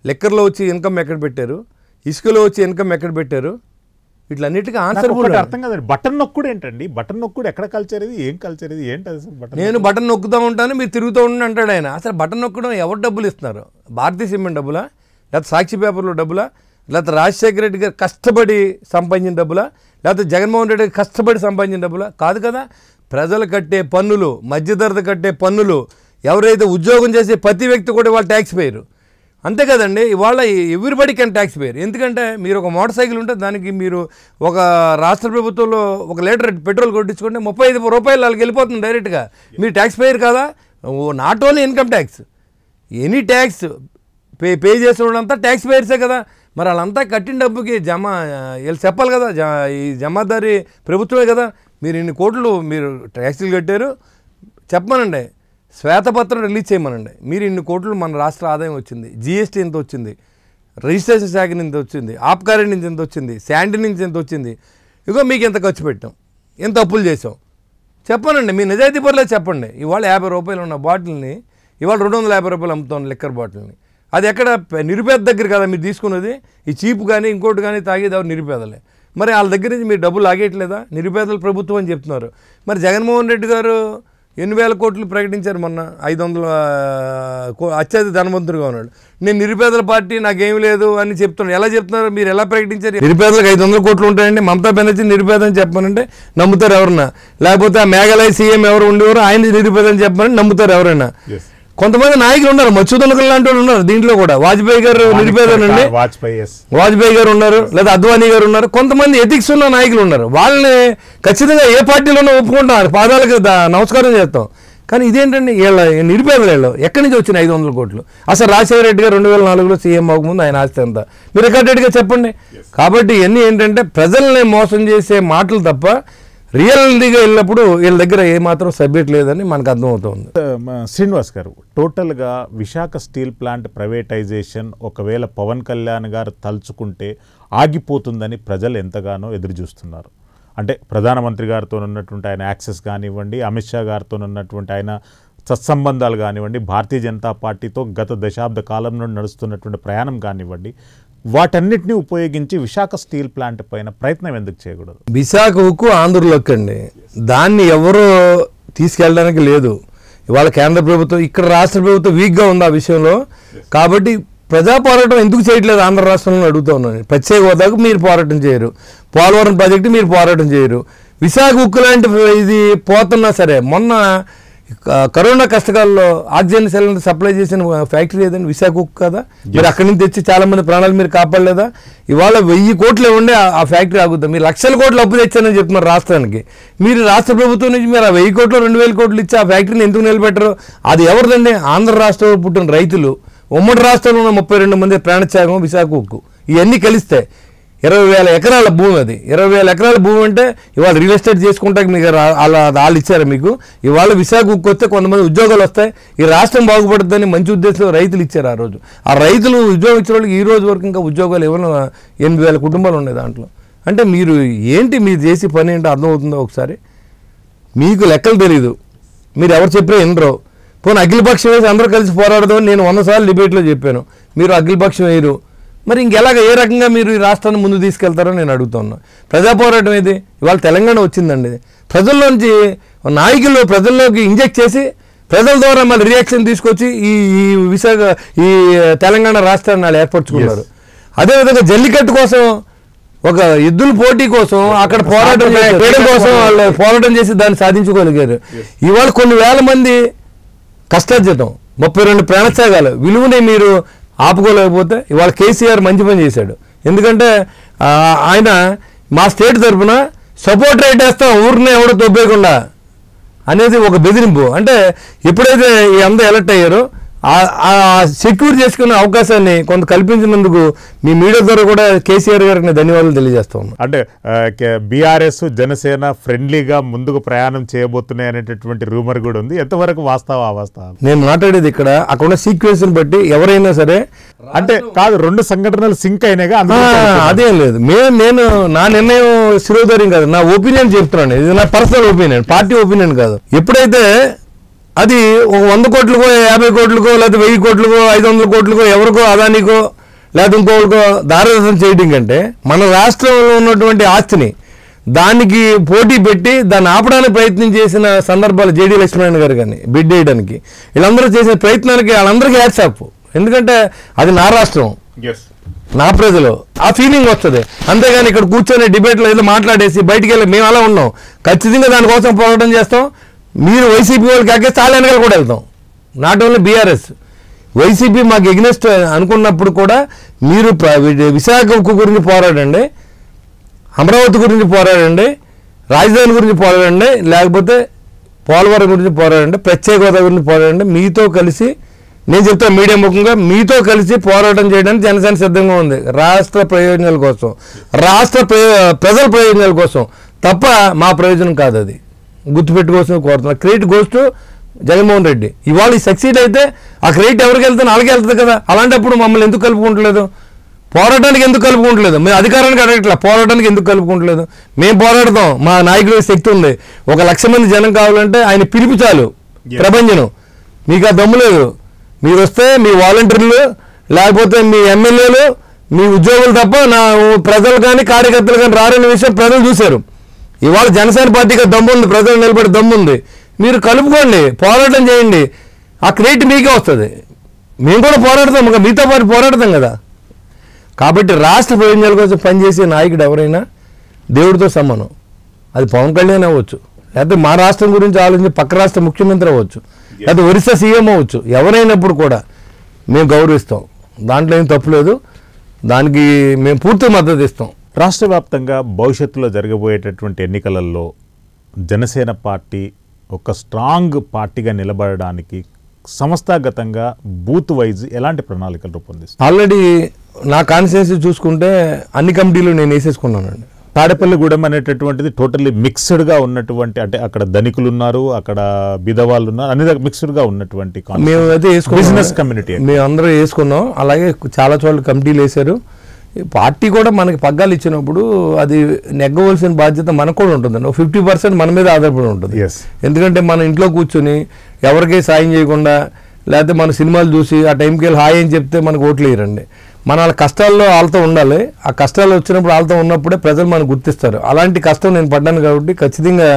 లెక్కర్లో వచ్చి ఇన్కమ్ ఎక్కడ పెట్టారు ఇసుకలో వచ్చి ఇన్కమ్ ఎక్కడ పెట్టారు వీటిలన్నిటికీ ఆన్సర్ అర్థం కాదండి బటన్ నొక్కుడు ఏంటండి బటన్ నొక్కుడు ఎక్కడ కల్చర్ ఇది ఏం కల్చర్ ఇది ఏంటి నేను బటన్ నొక్కుతూ ఉంటాను మీరు తిరుగుతూ ఉండి అంటాడు ఆయన అసలు బటన్ నొక్కడం ఎవరు డబ్బులు ఇస్తున్నారు భారతీయ సిమెంట్ డబ్బులా లేకపోతే సాక్షి పేపర్లో డబ్బులా లేకపోతే రాజశేఖర రెడ్డి గారు కష్టపడి సంపాదించిన డబ్బులా లేకపోతే జగన్మోహన్ రెడ్డి కష్టపడి సంపాదించిన డబ్బులా కాదు కదా ప్రజలు కట్టే పన్నులు మధ్యతరత కట్టే పన్నులు ఎవరైతే ఉద్యోగం చేసే ప్రతి వ్యక్తి కూడా ఇవాళ ట్యాక్స్ పేరు అంతే కదండి ఇవాళ ఎవ్రీబడి కెన్ ట్యాక్స్ పేరు ఎందుకంటే మీరు ఒక మోటార్ సైకిల్ ఉంటే దానికి మీరు ఒక రాష్ట్ర ప్రభుత్వంలో ఒక లీటర్ పెట్రోల్ కొట్టించుకుంటే ముప్పై ఐదు రూపాయలు వాళ్ళకి వెళ్ళిపోతుంది డైరెక్ట్గా మీరు ట్యాక్స్ పేరు oh not only income tax any tax pay pay వాళ్ళంతా ట్యాక్స్ పేయర్సే కదా మరి వాళ్ళంతా కట్టిన డబ్బుకి జమ వీళ్ళు చెప్పాలి కదా ఈ జమాదారి ప్రభుత్వమే కదా మీరు ఇన్ని కోట్లు మీరు ట్యాక్సీలు కట్టారు చెప్పమనండి శ్వేతపత్రం రిలీజ్ చేయమనండి మీరు ఇన్ని కోట్లు మన రాష్ట్ర ఆదాయం వచ్చింది జిఎస్టీ ఎంత వచ్చింది రిజిస్ట్రేషన్ శాఖ నుంచి వచ్చింది ఆప్కారీ నుంచి ఎంత వచ్చింది శాండీ నుంచి ఎంత వచ్చింది ఇగో మీకు ఎంత ఖర్చు పెట్టాం ఎంత అప్పులు చేసాం చెప్పనండి మీ నిజాయితీ పర్లేదు చెప్పండి ఇవాళ యాభై రూపాయలు ఉన్న బాటిల్ని ఇవాళ రెండు వందల యాభై రూపాయలు అమ్ముతాం లిక్కర్ బాటిల్ని అది ఎక్కడ నిరుపేద దగ్గర కదా మీరు తీసుకున్నది ఈ చీపు కానీ ఇంకోటి కానీ తాగేది ఎవరు నిరుపేదలే మరి వాళ్ళ దగ్గర నుంచి మీరు డబ్బులు ఆగేయట్లేదా నిరుపేదల ప్రభుత్వం అని చెప్తున్నారు మరి జగన్మోహన్ రెడ్డి గారు ఎన్ని వేల కోట్లు ప్రకటించారు మొన్న ఐదు వందల అత్యధిక ధనవంతుడుగా ఉన్నాడు నేను నిరుపేదల పార్టీ నాకేం లేదు అని చెప్తున్నాను ఎలా చెప్తున్నారు మీరు ఎలా ప్రకటించారు నిరుపేదలకు ఐదు వందల కోట్లు ఉంటాయండి మమతా బెనర్జీ నిరుపేద అని చెప్పానంటే నమ్ముతారు ఎవరన్నా లేకపోతే ఆ మేఘాలయ సీఎం ఎవరు ఉండేవారు ఆయన నిరుపేద అని చెప్పారని నమ్ముతారు ఎవరైనా కొంతమంది నాయకులు ఉన్నారు మచ్చుదనకులు లాంటి వాళ్ళు ఉన్నారు దీంట్లో కూడా వాజ్పేయి గారు నిలిపేదానండి వాజ్పేయి గారు ఉన్నారు లేదా అద్వానీ గారు ఉన్నారు కొంతమంది ఎథిక్స్ ఉన్న నాయకులు ఉన్నారు వాళ్ళని ఖచ్చితంగా ఏ ఉన్నా ఒప్పుకుంటాం పాదాలకు నమస్కారం చేస్తాం కానీ ఇదేంటండి వీళ్ళ నిరుపేదలు వీళ్ళు ఎక్కడి నుంచి వచ్చిన ఐదు వందల కోట్లు అసలు రాజశేఖర రెడ్డి గారు రెండు వేల నాలుగులో సీఎం అవ్వకముందు ఆయన ఆస్తి ఎంత మీరు రికార్డెడ్గా చెప్పండి కాబట్టి ఇవన్నీ ఏంటంటే ప్రజల్ని మోసం చేసే మాటలు తప్ప రియల్గా వెళ్ళినప్పుడు వీళ్ళ దగ్గర ఏమాత్రం సబ్మిట్ లేదని మనకు అర్థమవుతుంది శ్రీనివాస్ గారు టోటల్గా విశాఖ స్టీల్ ప్లాంట్ ప్రైవేటైజేషన్ ఒకవేళ పవన్ కళ్యాణ్ గారు తలుచుకుంటే ఆగిపోతుందని ప్రజలు ఎంతగానో ఎదురు చూస్తున్నారు అంటే ప్రధానమంత్రి గారితో ఉన్నటువంటి ఆయన యాక్సెస్ కానివ్వండి అమిత్ షా గారితో ఉన్నటువంటి ఆయన సత్సంబంధాలు కానివ్వండి భారతీయ జనతా పార్టీతో గత దశాబ్ద కాలం నుండి నడుస్తున్నటువంటి ప్రయాణం కానివ్వండి వాటన్నిటిని ఉపయోగించి విశాఖ స్టీల్ ప్లాంట్ పైన ప్రయత్నం ఎందుకు చేయకూడదు విశాఖ ఉక్కు ఆంధ్రలోకి అండి దాన్ని ఎవరు తీసుకెళ్ళడానికి లేదు ఇవాళ కేంద్ర ప్రభుత్వం ఇక్కడ రాష్ట్ర ప్రభుత్వం వీక్గా ఉంది ఆ విషయంలో కాబట్టి ప్రజా పోరాటం ఎందుకు చేయట్లేదు ఆంధ్ర రాష్ట్రంలో అడుగుతూ ఉన్నాను ప్రత్యేక హోదాకు మీరు పోరాటం చేయరు పోలవరం ప్రాజెక్టు మీరు పోరాటం చేయరు విశాఖ ఉక్కు లాంటి ఇది పోతున్నా సరే మొన్న కరోనా కష్టకాలలో ఆక్సిజన్ సిలిండర్ సప్లై చేసిన ఫ్యాక్టరీ ఏదండి విశాఖ కదా మీరు అక్కడి నుంచి తెచ్చి చాలా మంది ప్రాణాలు మీరు కాపాడలేదా ఇవాళ వెయ్యి కోట్లు ఉండే ఆ ఫ్యాక్టరీ ఆగుద్దాం మీరు లక్షల కోట్లు అప్పు తెచ్చానని చెప్తున్నారు రాష్ట్రానికి మీరు రాష్ట్ర ప్రభుత్వం నుంచి మీరు ఆ వెయ్యి కోట్లు రెండు వేల కోట్లు ఇచ్చి ఆ ఫ్యాక్టరీని ఎందుకు నిలబెట్టరు అది ఎవరిదండి ఆంధ్ర రాష్ట్రంలో పుట్టిన రైతులు ఉమ్మడి రాష్ట్రంలో ఉన్న ముప్పై రెండు మంది ప్రాణత్యాగం విశాఖ ఉక్కు ఇవన్నీ కలిస్తే ఇరవై వేల ఎకరాల భూమి అది ఇరవై వేల ఎకరాల భూమి అంటే ఇవాళ రియల్ ఎస్టేట్ చేసుకుంటాక మీకు అలా వాళ్ళు ఇచ్చారు మీకు ఇవాళ విశాఖకు వస్తే కొంతమంది ఉద్యోగాలు వస్తాయి ఈ రాష్ట్రం బాగుపడుతుందని మంచి ఉద్దేశంలో రైతులు ఇచ్చారు ఆ రోజు ఆ రైతులు ఉద్యోగం ఇచ్చిన వాళ్ళకి ఈ రోజు వరకు ఇంకా ఉద్యోగాలు ఏమైనా ఎనిమిది వేల కుటుంబాలు ఉన్నాయి దాంట్లో అంటే మీరు ఏంటి మీరు చేసే పని ఏంటో అర్థమవుతుందో ఒకసారి మీకు లెక్కలు తెలీదు మీరు ఎవరు చెప్పినా ఎన్నరో పోనీ అఖిలపక్షం వేసి అందరూ కలిసి పోరాడదామని నేను వంద సార్లు డిబేట్లో చెప్పాను మీరు అఖిలపక్షం వేయరు మరి ఇంకెలాగ ఏ రకంగా మీరు ఈ రాష్ట్రాన్ని ముందు తీసుకెళ్తారో నేను ఉన్నా ప్రజా పోరాటం ఇది ఇవాళ తెలంగాణ వచ్చిందండి ప్రజల్లోంచి నాయకులు ప్రజల్లోకి ఇంజెక్ట్ చేసి ప్రజల ద్వారా మళ్ళీ రియాక్షన్ తీసుకొచ్చి ఈ ఈ విశాఖ ఈ తెలంగాణ రాష్ట్రాన్ని వాళ్ళు ఏర్పరచుకున్నారు అదేవిధంగా జల్లికట్టు కోసం ఒక ఎద్దుల పోటీ కోసం అక్కడ పోరాటం చేయడం కోసం వాళ్ళు పోరాటం చేసి దాన్ని సాధించుకోగలిగారు ఇవాళ కొన్ని వేల మంది కష్టార్జితం ముప్పై రెండు ప్రాణత్యాగాలు విలువని మీరు ఆపుకోలేకపోతే ఇవాళ కేసీఆర్ మంచి పని చేశాడు ఎందుకంటే ఆయన మా స్టేట్ తరఫున సపోర్ట్ రేట్ వేస్తాం ఊరిని ఎవడో తొబ్బేయకుండా అనేది ఒక బెదిరింపు అంటే ఎప్పుడైతే ఈ అందరూ ఎలక్ట్ అయ్యారో సెక్యూర్ చేసుకునే అవకాశాన్ని కొంత కల్పించినందుకు మీ మీడియా ద్వారా కూడా కేసీఆర్ గారికి ధన్యవాదాలు తెలియజేస్తా అంటే బీఆర్ఎస్ జనసేన ఫ్రెండ్లీగా ముందుకు ప్రయాణం చేయబోతున్నాయి అనేటటువంటి రూమర్ కూడా ఉంది ఎంతవరకు వాస్తవ అవాస్తవ నేను మాట్లాడేది ఇక్కడ అక్కడ సీక్వెన్స్ని బట్టి ఎవరైనా సరే అంటే కాదు రెండు సంఘటనలు సింక్ అయినాయిగా అదేం లేదు మేము నేను నా నిర్ణయం శిరోధర్యం కాదు నా ఒపీనియన్ చెప్తున్నాను ఇది నా పర్సనల్ ఒపీనియన్ పార్టీ ఒపీనియన్ కాదు ఎప్పుడైతే అది ఒక వంద కోట్లకో యాభై కోట్లకో లేకపోతే వెయ్యి కోట్లకో ఐదు వందల కోట్లకో ఎవరికో అదానికో లేకపోతే ఇంకోళ్ళకో దారదర్శనం చేయడం కంటే మన రాష్ట్రంలో ఉన్నటువంటి ఆస్తిని దానికి పోటీ పెట్టి దాన్ని ఆపడానికి ప్రయత్నం చేసిన సందర్భాలు జేడీ లక్ష్మీనారాయణ గారు కానీ బిడ్ వేయడానికి వీళ్ళందరూ చేసిన ప్రయత్నాలకి వాళ్ళందరికీ హ్యాట్సాప్ ఎందుకంటే అది నా రాష్ట్రం నా ప్రజలు ఆ ఫీలింగ్ వస్తుంది అంతేగాని ఇక్కడ కూర్చొని డిబేట్లో ఏదో మాట్లాడేసి బయటికి వెళ్ళి మేము అలా ఉన్నాం ఖచ్చితంగా దానికోసం పోరాటం చేస్తాం మీరు వైసీపీ వాళ్ళకి కాకే చాలా వెనకాల కూడా వెళ్తాం నాట్ ఓన్లీ బీఆర్ఎస్ వైసీపీ మాకు ఎగ్నెస్ట్ అనుకున్నప్పుడు కూడా మీరు విశాఖ ఉక్కు గురించి పోరాడండి అమరావతి గురించి పోరాడండి రాజధాని గురించి పోరాడండి లేకపోతే పోలవరం గురించి పోరాడండి ప్రత్యేక హోదా గురించి పోరాడండి మీతో కలిసి నేను చెప్తా మీడియా ముఖంగా మీతో కలిసి పోరాటం చేయడానికి జనసేన సిద్ధంగా ఉంది రాష్ట్ర ప్రయోజనాల కోసం రాష్ట్ర ప్రజల ప్రయోజనాల కోసం తప్ప మా ప్రయోజనం కాదు అది గుర్తుపెట్టుకోవాల్సిన కోరుతున్నా credit goes to Jaganmohan Reddy ఇవాళ సక్సీడ్ అయితే ఆ క్రెడిట్ ఎవరికి వెళ్తే నాలుగే వెళ్తుంది కదా అలాంటప్పుడు మమ్మల్ని ఎందుకు కలుపుకుంటలేదు పోరాటానికి ఎందుకు కలుపుకుంటలేదు మేము అధికారానికి అడగట్లా పోరాటానికి ఎందుకు కలుపుకుంటలేదు మేము పోరాడతాం మా నాయకుడికి శక్తి ఉంది ఒక లక్ష మంది జనం కావాలంటే ఆయన పిలుపు చాలు ప్రపంచం మీకు ఆ దమ్ము లేదు మీరు వస్తే మీ వాలంటీర్లు లేకపోతే మీ ఎమ్మెల్యేలు మీ ఉద్యోగులు తప్ప నా ప్రజలు కానీ కార్యకర్తలు కానీ రారనే విషయం ప్రజలు చూశారు ఇవాళ జనసేన పార్టీకి ఉంది ప్రజలు నిలబడి దమ్ముంది మీరు కలుపుకోండి పోరాటం చేయండి ఆ క్రెడిట్ మీకే వస్తుంది మేము కూడా పోరాడతాం ఇంకా మీతో పాటు పోరాడతాం కదా కాబట్టి రాష్ట్ర ప్రయోజనాల కోసం పనిచేసే నాయకుడు ఎవరైనా దేవుడితో సమానం అది పవన్ కళ్యాణ్ అవ్వచ్చు లేకపోతే మా రాష్ట్రం గురించి ఆలోచించి పక్క రాష్ట్ర ముఖ్యమంత్రి అవ్వచ్చు లేకపోతే ఒరిస్సా సీఎం అవ్వచ్చు ఎవరైనప్పుడు కూడా మేము గౌరవిస్తాం దాంట్లో ఏం లేదు దానికి మేము పూర్తి మద్దతు ఇస్తాం రాష్ట్ర వ్యాప్తంగా భవిష్యత్తులో జరగబోయేటటువంటి ఎన్నికలలో జనసేన పార్టీ ఒక స్ట్రాంగ్ పార్టీగా నిలబడడానికి సంస్థాగతంగా బూత్ వైజ్ ఎలాంటి ప్రణాళికలు రూపొందిస్తుంది ఆల్రెడీ నా కాన్స్టిట్యున్సీ చూసుకుంటే అన్ని కమిటీలు నేను వేసేసుకున్నానండి తాడేపల్లిగూడెం అనేటటువంటిది టోటల్లీ మిక్స్డ్గా ఉన్నటువంటి అంటే అక్కడ ధనికులు ఉన్నారు అక్కడ బిధవాళ్ళు ఉన్నారు అన్ని మిక్స్డ్గా ఉన్నటువంటి మేము అయితే బిజినెస్ కమ్యూనిటీ మేము అందరూ వేసుకున్నాం అలాగే చాలా చోట్ల కమిటీలు వేశారు పార్టీ కూడా మనకి పగ్గాలు ఇచ్చినప్పుడు అది నెగ్గవలసిన బాధ్యత మనకు కూడా ఉంటుంది ఒక ఫిఫ్టీ పర్సెంట్ మన మీద ఆధారపడి ఉంటుంది ఎందుకంటే మన ఇంట్లో కూర్చొని ఎవరికీ సాయం చేయకుండా లేకపోతే మన సినిమాలు చూసి ఆ టైంకి వెళ్ళి హాయ్ అని చెప్తే మనకు ఓట్లు వేయరండి మన వాళ్ళ కష్టాల్లో వాళ్ళతో ఉండాలి ఆ కష్టాలు వచ్చినప్పుడు వాళ్ళతో ఉన్నప్పుడే ప్రజలు మనకు గుర్తిస్తారు అలాంటి కష్టం నేను పడ్డాను కాబట్టి ఖచ్చితంగా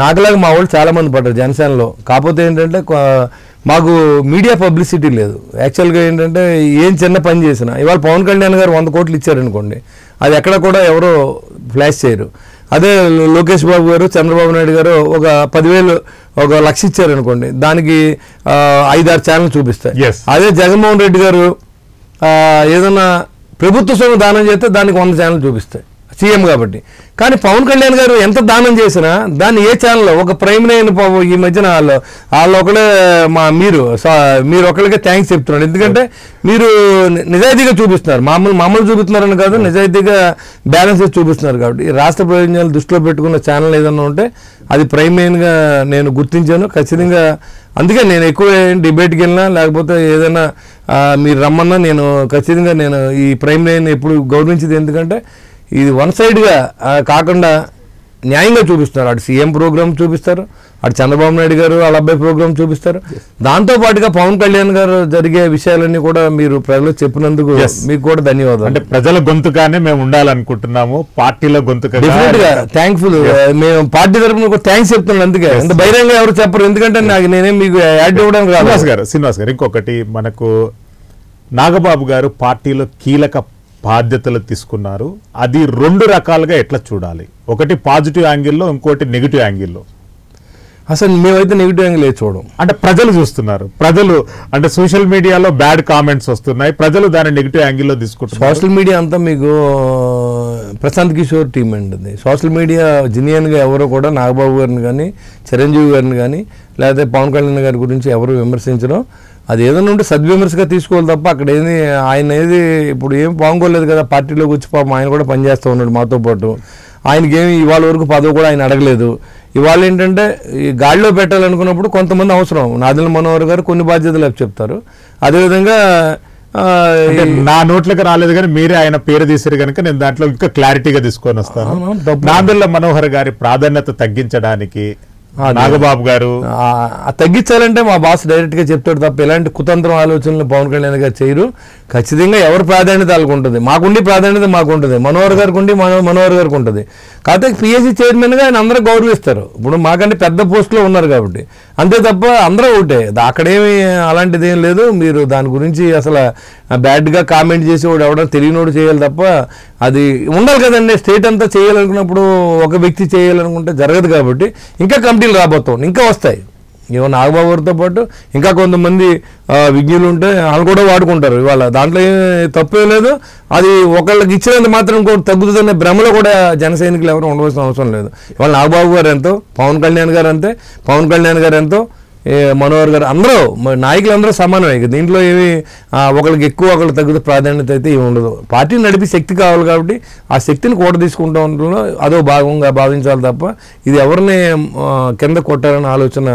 నాకులాగా మా వాళ్ళు చాలామంది పడ్డారు జనసేనలో కాకపోతే ఏంటంటే మాకు మీడియా పబ్లిసిటీ లేదు యాక్చువల్గా ఏంటంటే ఏం చిన్న పని చేసినా ఇవాళ పవన్ కళ్యాణ్ గారు వంద కోట్లు ఇచ్చారనుకోండి అది ఎక్కడ కూడా ఎవరో ఫ్లాష్ చేయరు అదే లోకేష్ బాబు గారు చంద్రబాబు నాయుడు గారు ఒక పదివేలు ఒక లక్ష ఇచ్చారనుకోండి దానికి ఐదారు ఛానల్ చూపిస్తాయి అదే జగన్మోహన్ రెడ్డి గారు ఏదన్నా ప్రభుత్వ సొమ్ము దానం చేస్తే దానికి వంద ఛానల్ చూపిస్తాయి సీఎం కాబట్టి కానీ పవన్ కళ్యాణ్ గారు ఎంత దానం చేసినా దాన్ని ఏ ఛానల్లో ఒక ప్రైమ్ లైన్ ఈ మధ్యన వాళ్ళు వాళ్ళు ఒకడే మా మీరు మీరు ఒకళ్ళకే థ్యాంక్స్ చెప్తున్నారు ఎందుకంటే మీరు నిజాయితీగా చూపిస్తున్నారు మామూలు మామూలు చూపిస్తున్నారని కాదు నిజాయితీగా బ్యాలెన్స్ చూపిస్తున్నారు కాబట్టి ఈ రాష్ట్ర ప్రయోజనాలు దృష్టిలో పెట్టుకున్న ఛానల్ ఏదన్నా ఉంటే అది ప్రైమ్ నైన్గా నేను గుర్తించాను ఖచ్చితంగా అందుకే నేను ఎక్కువ డిబేట్కి వెళ్ళినా లేకపోతే ఏదైనా మీరు రమ్మన్నా నేను ఖచ్చితంగా నేను ఈ ప్రైమ్ లైన్ ఎప్పుడు గౌరవించింది ఎందుకంటే ఇది వన్ సైడ్గా కాకుండా న్యాయంగా చూపిస్తారు అటు సీఎం ప్రోగ్రామ్ చూపిస్తారు అటు చంద్రబాబు నాయుడు గారు వాళ్ళ అబ్బాయి ప్రోగ్రామ్ చూపిస్తారు దాంతోపాటుగా పవన్ కళ్యాణ్ గారు జరిగే విషయాలన్నీ కూడా మీరు ప్రజలకు చెప్పినందుకు మీకు కూడా ధన్యవాదాలు అంటే ప్రజల గొంతుగానే మేము ఉండాలనుకుంటున్నాము పార్టీల గొంతు డెఫినెట్ థ్యాంక్ఫుల్ మేము పార్టీ తరఫున థ్యాంక్స్ చెప్తున్నాను అందుకే ఇంత బహిరంగ ఎవరు చెప్పరు ఎందుకంటే నాకు నేనే మీకు యాడ్ ఇవ్వడానికి గారు శ్రీనివాస్ గారు ఇంకొకటి మనకు నాగబాబు గారు పార్టీలో కీలక బాధ్యతలు తీసుకున్నారు అది రెండు రకాలుగా ఎట్లా చూడాలి ఒకటి పాజిటివ్ యాంగిల్లో ఇంకోటి నెగిటివ్ యాంగిల్లో అసలు మేమైతే నెగిటివ్ యాంగిల్ చూడం అంటే ప్రజలు చూస్తున్నారు ప్రజలు అంటే సోషల్ మీడియాలో బ్యాడ్ కామెంట్స్ వస్తున్నాయి ప్రజలు దాన్ని నెగిటివ్ యాంగిల్లో తీసుకుంటారు సోషల్ మీడియా అంతా మీకు ప్రశాంత్ కిషోర్ టీం అండి సోషల్ మీడియా జినియన్గా ఎవరో కూడా నాగబాబు గారిని కానీ చిరంజీవి గారిని కానీ లేకపోతే పవన్ కళ్యాణ్ గారి గురించి ఎవరు విమర్శించడం అది ఏదైనా ఉంటే సద్విమర్శగా తీసుకోవాలి తప్ప అక్కడ ఏది ఆయన ఏది ఇప్పుడు ఏం పాంగోలేదు కదా పార్టీలోకి వచ్చి పాపం ఆయన కూడా పనిచేస్తూ ఉన్నాడు మాతో పాటు ఆయనకి ఏమి ఇవాళ వరకు పదవి కూడా ఆయన అడగలేదు ఇవాళ ఏంటంటే ఈ గాడిలో పెట్టాలనుకున్నప్పుడు కొంతమంది అవసరం నాదిల మనోహర్ గారు కొన్ని బాధ్యతలు చెప్తారు అదేవిధంగా నా నోట్లకి రాలేదు కానీ మీరే ఆయన పేరు తీసారు కనుక నేను దాంట్లో ఇంకా క్లారిటీగా తీసుకొని వస్తాను నాందుల మనోహర్ గారి ప్రాధాన్యత తగ్గించడానికి నాగబాబు గారు తగ్గించాలంటే మా బాస్ డైరెక్ట్ గా చెప్తాడు తప్ప ఇలాంటి కుతంత్రం ఆలోచనలు పవన్ కళ్యాణ్ గారు చేయరు ఖచ్చితంగా ఎవరు ప్రాధాన్యత వాళ్ళకు ఉంటుంది మాకుండి ప్రాధాన్యత మాకు ఉంటుంది మనోహర్ గారికి ఉండి మనోహర్ గారికి ఉంటుంది కాకపోతే పిఎస్సీ గా ఆయన అందరూ గౌరవిస్తారు ఇప్పుడు మాకంటే పెద్ద పోస్ట్లో ఉన్నారు కాబట్టి అంతే తప్ప అందరూ ఒకటే అక్కడేమి అలాంటిది ఏం లేదు మీరు దాని గురించి అసలు బ్యాడ్గా కామెంట్ చేసేవాడు ఎవడో తెలియనోడు చేయాలి తప్ప అది ఉండాలి కదండి స్టేట్ అంతా చేయాలనుకున్నప్పుడు ఒక వ్యక్తి చేయాలనుకుంటే జరగదు కాబట్టి ఇంకా కమిటీలు రాబోతాం ఇంకా వస్తాయి ఏమో నాగబాబు గారితో పాటు ఇంకా కొంతమంది విజ్ఞులు ఉంటే వాళ్ళు కూడా వాడుకుంటారు ఇవాళ దాంట్లో తప్పే లేదు అది ఒకళ్ళకి ఇచ్చినంత మాత్రం ఇంకోటి తగ్గుతుందనే భ్రమలో కూడా జన సైనికులు ఎవరు ఉండవలసిన అవసరం లేదు ఇవాళ నాగబాబు గారు ఎంతో పవన్ కళ్యాణ్ గారు అంతే పవన్ కళ్యాణ్ గారు ఎంతో మనోహర్ గారు అందరూ నాయకులు అందరూ సమానమే దీంట్లో ఏమి ఒకరికి ఎక్కువ ఒకళ్ళకి తగ్గిన ప్రాధాన్యత అయితే ఏమి ఉండదు పార్టీని నడిపి శక్తి కావాలి కాబట్టి ఆ శక్తిని కోట తీసుకుంటాం అదో భాగంగా భావించాలి తప్ప ఇది ఎవరిని కింద కొట్టారని ఆలోచన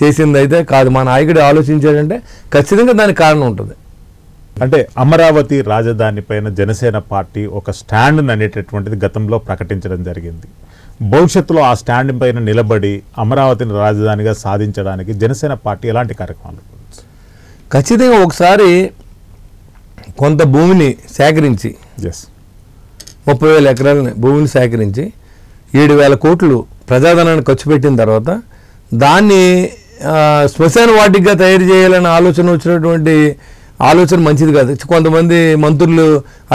చేసింది అయితే కాదు మా నాయకుడు ఆలోచించాడంటే ఖచ్చితంగా దానికి కారణం ఉంటుంది అంటే అమరావతి పైన జనసేన పార్టీ ఒక స్టాండ్ అనేటటువంటిది గతంలో ప్రకటించడం జరిగింది భవిష్యత్తులో ఆ స్టాండ్ పైన నిలబడి అమరావతిని రాజధానిగా సాధించడానికి జనసేన పార్టీ ఎలాంటి కార్యక్రమాలు ఖచ్చితంగా ఒకసారి కొంత భూమిని సేకరించి ఎస్ ముప్పై వేల ఎకరాలని భూమిని సేకరించి ఏడు వేల కోట్లు ప్రజాధనాన్ని ఖర్చు పెట్టిన తర్వాత దాన్ని శ్మశాన వాటిగా తయారు చేయాలనే ఆలోచన వచ్చినటువంటి ఆలోచన మంచిది కాదు కొంతమంది మంత్రులు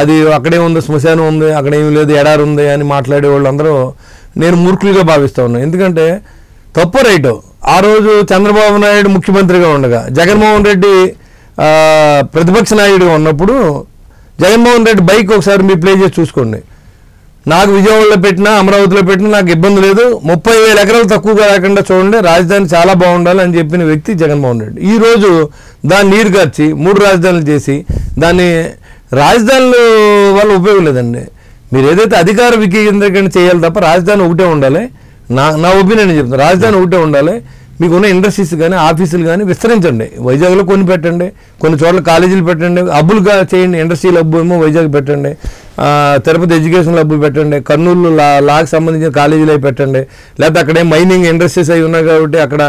అది అక్కడే ఉంది శ్మశానం ఉంది అక్కడ ఏమి లేదు ఎడారు ఉంది అని మాట్లాడే వాళ్ళందరూ నేను మూర్ఖులుగా భావిస్తూ ఉన్నాను ఎందుకంటే తప్పు రైటు ఆ రోజు చంద్రబాబు నాయుడు ముఖ్యమంత్రిగా ఉండగా జగన్మోహన్ రెడ్డి ప్రతిపక్ష నాయుడుగా ఉన్నప్పుడు జగన్మోహన్ రెడ్డి బైక్ ఒకసారి మీరు ప్లే చేసి చూసుకోండి నాకు విజయవాడలో పెట్టినా అమరావతిలో పెట్టినా నాకు ఇబ్బంది లేదు ముప్పై వేల ఎకరాలు తక్కువగా లేకుండా చూడండి రాజధాని చాలా బాగుండాలి అని చెప్పిన వ్యక్తి జగన్మోహన్ రెడ్డి ఈరోజు దాన్ని నీరు కార్చి మూడు రాజధానులు చేసి దాన్ని రాజధానులు వల్ల ఉపయోగం లేదండి మీరు ఏదైతే అధికార వికేంద్రీకరణ చేయాలి తప్ప రాజధాని ఒకటే ఉండాలి నా నా ఒపీనియన్ చెప్తాను రాజధాని ఒకటే ఉండాలి మీకు ఉన్న ఇండస్ట్రీస్ కానీ ఆఫీసులు కానీ విస్తరించండి వైజాగ్లో కొన్ని పెట్టండి కొన్ని చోట్ల కాలేజీలు పెట్టండి అబ్బులు చేయండి ఇండస్ట్రీలు అబ్బు ఏమో వైజాగ్ పెట్టండి తిరుపతి ఎడ్యుకేషన్ లబ్బు పెట్టండి కర్నూలు లా లాకి సంబంధించిన కాలేజీలు అవి పెట్టండి లేకపోతే అక్కడే మైనింగ్ ఇండస్ట్రీస్ అవి ఉన్నాయి కాబట్టి అక్కడ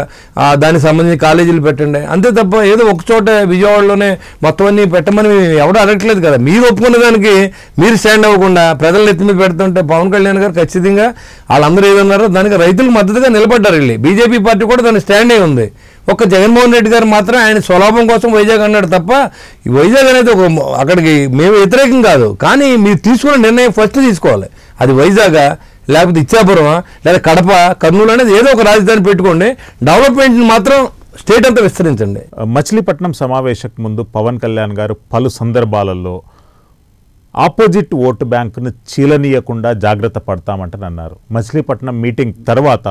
దానికి సంబంధించిన కాలేజీలు పెట్టండి అంతే తప్ప ఏదో ఒక చోట విజయవాడలోనే మొత్తం అన్నీ పెట్టమని ఎవడ అడగట్లేదు కదా మీరు ఒప్పుకున్న దానికి మీరు స్టాండ్ అవ్వకుండా ప్రజల ఎత్తి మీద పెడుతుంటే పవన్ కళ్యాణ్ గారు ఖచ్చితంగా వాళ్ళందరూ ఏదన్నారో దానికి రైతులు మద్దతుగా నిలబడ్డారు వెళ్ళి బీజేపీ పార్టీ కూడా దాని స్టాండ్ అయి ఉంది ఒక్క జగన్మోహన్ రెడ్డి గారు మాత్రం ఆయన స్వలాభం కోసం వైజాగ్ అన్నాడు తప్ప వైజాగ్ అనేది ఒక అక్కడికి మేము వ్యతిరేకం కాదు కానీ మీరు తీసుకున్న నిర్ణయం ఫస్ట్ తీసుకోవాలి అది వైజాగా లేకపోతే ఇచ్చాపురమా లేదా కడప కర్నూలు అనేది ఏదో ఒక రాజధాని పెట్టుకోండి డెవలప్మెంట్ని మాత్రం స్టేట్ అంతా విస్తరించండి మచిలీపట్నం సమావేశకు ముందు పవన్ కళ్యాణ్ గారు పలు సందర్భాలలో ఆపోజిట్ ఓటు బ్యాంకును చీలనీయకుండా జాగ్రత్త పడతామంటని అన్నారు మచిలీపట్నం మీటింగ్ తర్వాత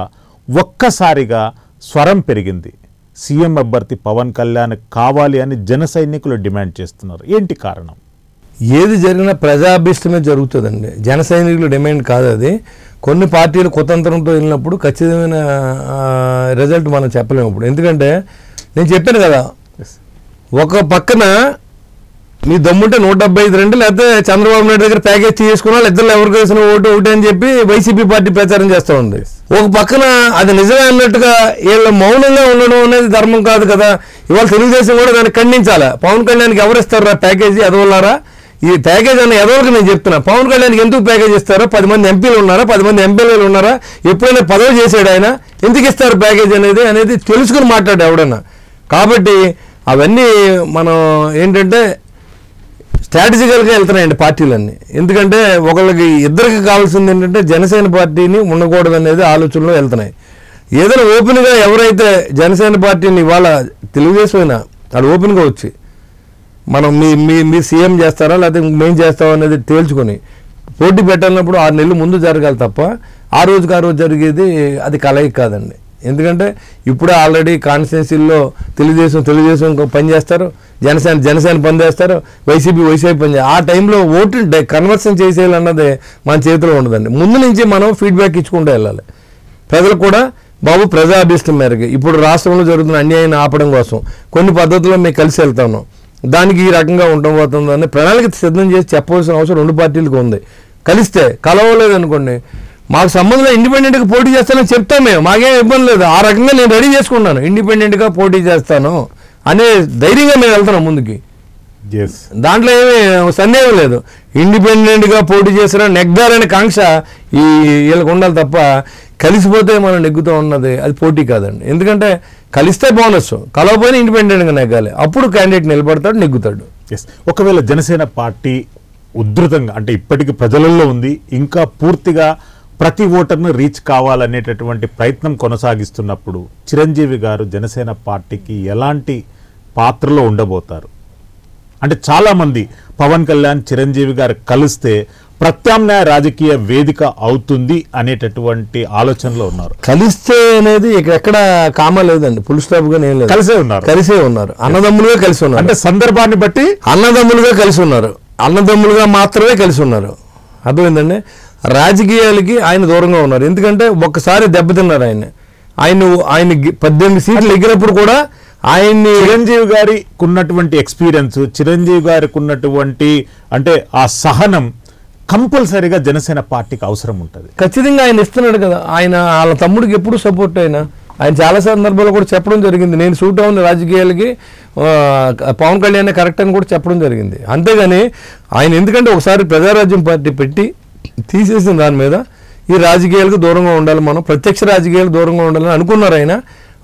ఒక్కసారిగా స్వరం పెరిగింది సీఎం అభ్యర్థి పవన్ కళ్యాణ్ కావాలి అని జన సైనికులు డిమాండ్ చేస్తున్నారు ఏంటి కారణం ఏది జరిగినా ప్రజాభీష్టమే జరుగుతుందండి జన సైనికులు డిమాండ్ కాదు అది కొన్ని పార్టీలు కుతంత్రంతో వెళ్ళినప్పుడు ఖచ్చితమైన రిజల్ట్ మనం చెప్పలేము ఇప్పుడు ఎందుకంటే నేను చెప్పాను కదా ఒక పక్కన నీ దమ్ముంటే నూట డెబ్బై ఐదు రెండు లేకపోతే చంద్రబాబు నాయుడు దగ్గర ప్యాకేజ్ చేసుకున్నా ఇద్దరు ఎవరికి వేసిన ఓటు ఒకటి అని చెప్పి వైసీపీ పార్టీ ప్రచారం చేస్తూ ఉంది ఒక పక్కన అది నిజమే అన్నట్టుగా వీళ్ళు మౌనంగా ఉండడం అనేది ధర్మం కాదు కదా ఇవాళ తెలుగుదేశం కూడా దాన్ని ఖండించాలి పవన్ కళ్యాణ్కి ఎవరిస్తారా ప్యాకేజీ ఎదవలారా ఈ ప్యాకేజ్ అన్న ఎదవలకు నేను చెప్తున్నా పవన్ కళ్యాణ్కి ఎందుకు ప్యాకేజ్ ఇస్తారో పది మంది ఎంపీలు ఉన్నారా పది మంది ఎమ్మెల్యేలు ఉన్నారా ఎప్పుడైనా పదవి చేశాడు ఆయన ఎందుకు ఇస్తారు ప్యాకేజ్ అనేది అనేది తెలుసుకుని మాట్లాడు ఎవడన్నా కాబట్టి అవన్నీ మనం ఏంటంటే స్ట్రాటజికల్గా వెళ్తున్నాయండి పార్టీలన్నీ ఎందుకంటే ఒకళ్ళకి ఇద్దరికి కావాల్సింది ఏంటంటే జనసేన పార్టీని ఉండకూడదనేది ఆలోచనలో వెళ్తున్నాయి ఏదైనా ఓపెన్గా ఎవరైతే జనసేన పార్టీని ఇవాళ అయినా అది ఓపెన్గా వచ్చి మనం మీ మీ మీ సీఎం చేస్తారా లేకపోతే మేము చేస్తాం అనేది తేల్చుకొని పోటీ పెట్టాలన్నప్పుడు ఆరు నెలలు ముందు జరగాలి తప్ప ఆ రోజుకి ఆ రోజు జరిగేది అది కలయి కాదండి ఎందుకంటే ఇప్పుడే ఆల్రెడీ కాన్స్టిట్యున్సీల్లో తెలుగుదేశం తెలుగుదేశం పనిచేస్తారు జనసేన జనసేన పనిచేస్తారు వైసీపీ వైసీపీ పని ఆ టైంలో ఓటు కన్వర్షన్ చేసేయాలన్నది మన చేతిలో ఉండదండి ముందు నుంచి మనం ఫీడ్బ్యాక్ ఇచ్చుకుంటూ వెళ్ళాలి ప్రజలు కూడా బాబు ప్రజాభిష్టం మేరకు ఇప్పుడు రాష్ట్రంలో జరుగుతున్న అన్యాయాన్ని ఆపడం కోసం కొన్ని పద్ధతుల్లో మేము కలిసి వెళ్తాను దానికి ఈ రకంగా పోతుందని ప్రణాళిక సిద్ధం చేసి చెప్పవలసిన అవసరం రెండు పార్టీలకు ఉంది కలిస్తే కలవలేదనుకోండి మాకు సంబంధంలో ఇండిపెండెంట్గా పోటీ చేస్తానని చెప్తాం మేము మాకేం ఇబ్బంది లేదు ఆ రకంగా నేను రెడీ చేసుకున్నాను ఇండిపెండెంట్గా పోటీ చేస్తాను అనే ధైర్యంగా మేము వెళ్తున్నాం ముందుకి దాంట్లో ఏమీ సందేహం లేదు ఇండిపెండెంట్గా పోటీ చేసిన నెగ్గారని కాంక్ష ఈ వీళ్ళకి ఉండాలి తప్ప కలిసిపోతే మనం నెగ్గుతూ ఉన్నది అది పోటీ కాదండి ఎందుకంటే కలిస్తే బోనస్ కలవపోయినా ఇండిపెండెంట్గా నెగ్గాలి అప్పుడు క్యాండిడేట్ నిలబడతాడు నెగ్గుతాడు ఎస్ ఒకవేళ జనసేన పార్టీ ఉధృతంగా అంటే ఇప్పటికీ ప్రజలలో ఉంది ఇంకా పూర్తిగా ప్రతి ఓటర్ను రీచ్ కావాలనేటటువంటి ప్రయత్నం కొనసాగిస్తున్నప్పుడు చిరంజీవి గారు జనసేన పార్టీకి ఎలాంటి పాత్రలో ఉండబోతారు అంటే చాలామంది పవన్ కళ్యాణ్ చిరంజీవి గారు కలిస్తే ప్రత్యామ్నాయ రాజకీయ వేదిక అవుతుంది అనేటటువంటి ఆలోచనలో ఉన్నారు కలిస్తే అనేది ఎక్కడ కామా లేదండి ఫుల్ స్టాప్ గా నేను కలిసే ఉన్నారు కలిసే ఉన్నారు అన్నదమ్ములుగా కలిసి ఉన్నారు అంటే సందర్భాన్ని బట్టి అన్నదమ్ములుగా కలిసి ఉన్నారు అన్నదమ్ములుగా మాత్రమే కలిసి ఉన్నారు అర్థమైందండి రాజకీయాలకి ఆయన దూరంగా ఉన్నారు ఎందుకంటే ఒక్కసారి దెబ్బతిన్నారు ఆయన ఆయన ఆయన పద్దెనిమిది సీట్లు ఎగ్గినప్పుడు కూడా ఆయన్ని చిరంజీవి గారికి ఉన్నటువంటి ఎక్స్పీరియన్స్ చిరంజీవి గారికి ఉన్నటువంటి అంటే ఆ సహనం కంపల్సరీగా జనసేన పార్టీకి అవసరం ఉంటుంది ఖచ్చితంగా ఆయన ఇస్తున్నాడు కదా ఆయన వాళ్ళ తమ్ముడికి ఎప్పుడు సపోర్ట్ అయినా ఆయన చాలా సందర్భాల్లో కూడా చెప్పడం జరిగింది నేను సూట్ అవును రాజకీయాలకి పవన్ కళ్యాణ్ కరెక్ట్ అని కూడా చెప్పడం జరిగింది అంతేగాని ఆయన ఎందుకంటే ఒకసారి ప్రజారాజ్యం పార్టీ పెట్టి తీసేసిన దాని మీద ఈ రాజకీయాలకు దూరంగా ఉండాలి మనం ప్రత్యక్ష రాజకీయాలకు దూరంగా ఉండాలని అనుకున్నారు ఆయన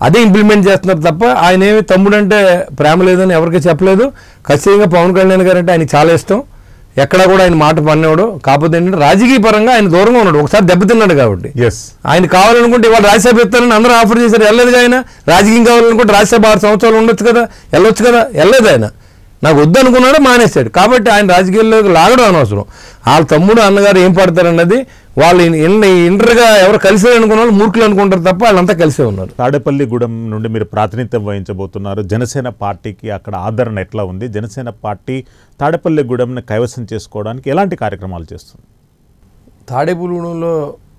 అదే ఇంప్లిమెంట్ చేస్తున్నారు తప్ప ఆయన ఏమి తమ్ముడంటే ప్రేమ లేదని ఎవరికి చెప్పలేదు ఖచ్చితంగా పవన్ కళ్యాణ్ గారు అంటే ఆయన చాలా ఇష్టం ఎక్కడా కూడా ఆయన మాట పన్నేవాడు కాకపోతే ఏంటంటే రాజకీయ పరంగా ఆయన దూరంగా ఉన్నాడు ఒకసారి దెబ్బతిన్నాడు కాబట్టి ఎస్ ఆయన కావాలనుకుంటే ఇవాళ రాజ్యసభ ఇస్తానని అందరూ ఆఫర్ చేశారు వెళ్ళలేదు ఆయన రాజకీయం కావాలనుకుంటే రాజ్యసభ ఆరు సంవత్సరాలు ఉండొచ్చు కదా వెళ్ళొచ్చు కదా వెళ్ళలేదు ఆయన నాకు వద్దనుకున్నాడు మానేశాడు కాబట్టి ఆయన రాజకీయాల్లోకి లాగడం అనవసరం వాళ్ళ తమ్ముడు అన్నగారు ఏం పడతారన్నది వాళ్ళు ఇంటర్గా ఎవరు కలిసే అనుకున్నారు మూర్ఖులు అనుకుంటారు తప్ప వాళ్ళంతా కలిసే ఉన్నారు తాడేపల్లిగూడెం నుండి మీరు ప్రాతినిధ్యం వహించబోతున్నారు జనసేన పార్టీకి అక్కడ ఆదరణ ఎట్లా ఉంది జనసేన పార్టీ తాడేపల్లిగూడెంని కైవసం చేసుకోవడానికి ఎలాంటి కార్యక్రమాలు చేస్తుంది తాడేపల్లిగూడెంలో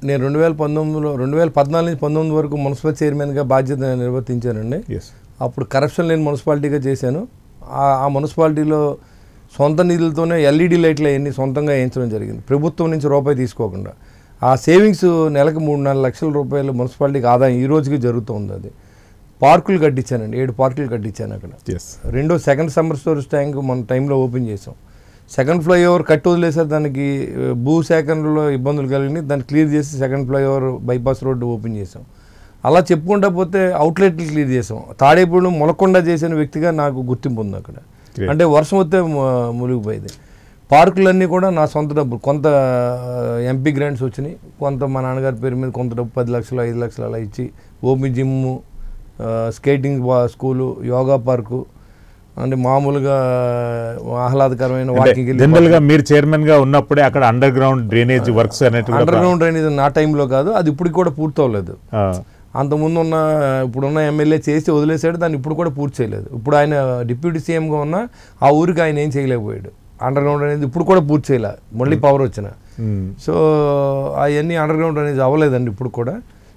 నేను రెండు వేల పంతొమ్మిదిలో రెండు వేల పద్నాలుగు నుంచి పంతొమ్మిది వరకు మున్సిపల్ చైర్మన్గా బాధ్యత నిర్వర్తించానండి అప్పుడు కరప్షన్ లేని మున్సిపాలిటీగా చేశాను ఆ మున్సిపాలిటీలో సొంత నిధులతోనే ఎల్ఈడి లైట్లు అవన్నీ సొంతంగా వేయించడం జరిగింది ప్రభుత్వం నుంచి రూపాయి తీసుకోకుండా ఆ సేవింగ్స్ నెలకు మూడు నాలుగు లక్షల రూపాయలు మున్సిపాలిటీకి ఆదాయం ఈ రోజుకి జరుగుతుంది అది పార్కులు కట్టించానండి ఏడు పార్కులు కట్టించాను అక్కడ రెండో సెకండ్ సమ్మర్ స్టోరేజ్ ట్యాంక్ మన టైంలో ఓపెన్ చేసాం సెకండ్ ఫ్లైఓవర్ కట్టి వదిలేసారు దానికి భూ సేకరణలో ఇబ్బందులు కలిగినాయి దాన్ని క్లియర్ చేసి second flyover bypass road open చేసాం అలా చెప్పుకుంటా పోతే అవుట్లెట్లు క్లియర్ చేసాం తాడేపూడిలో మొలకొండ చేసిన వ్యక్తిగా నాకు గుర్తింపు ఉంది అక్కడ అంటే వర్షం వస్తే మునిగిపోయేది పార్కులన్నీ కూడా నా సొంత డబ్బు కొంత ఎంపీ గ్రాంట్స్ వచ్చినాయి కొంత మా నాన్నగారి పేరు మీద కొంత డబ్బు పది లక్షలు ఐదు లక్షలు అలా ఇచ్చి OP gym skating school yoga park అంటే మామూలుగా ఆహ్లాదకరమైన వాకింగ్ జనరల్గా మీరు చైర్మన్గా ఉన్నప్పుడే అక్కడ అండర్ గ్రౌండ్ డ్రైనేజ్ వర్క్స్ అనేవి అండర్ గ్రౌండ్ డ్రైనేజ్ నా టైంలో కాదు అది ఇప్పటికి కూడా పూర్తవలేదు అంతకుముందు ఉన్న ఇప్పుడున్న ఎమ్మెల్యే చేసి వదిలేశాడు దాన్ని ఇప్పుడు కూడా పూర్తి చేయలేదు ఇప్పుడు ఆయన డిప్యూటీ సీఎంగా ఉన్న ఆ ఊరికి ఆయన ఏం చేయలేకపోయాడు అండర్ గ్రౌండ్ అనేది ఇప్పుడు కూడా పూర్తి చేయలేదు మళ్ళీ పవర్ వచ్చిన సో అవన్నీ అండర్ గ్రౌండ్ అనేది అవ్వలేదండి ఇప్పుడు కూడా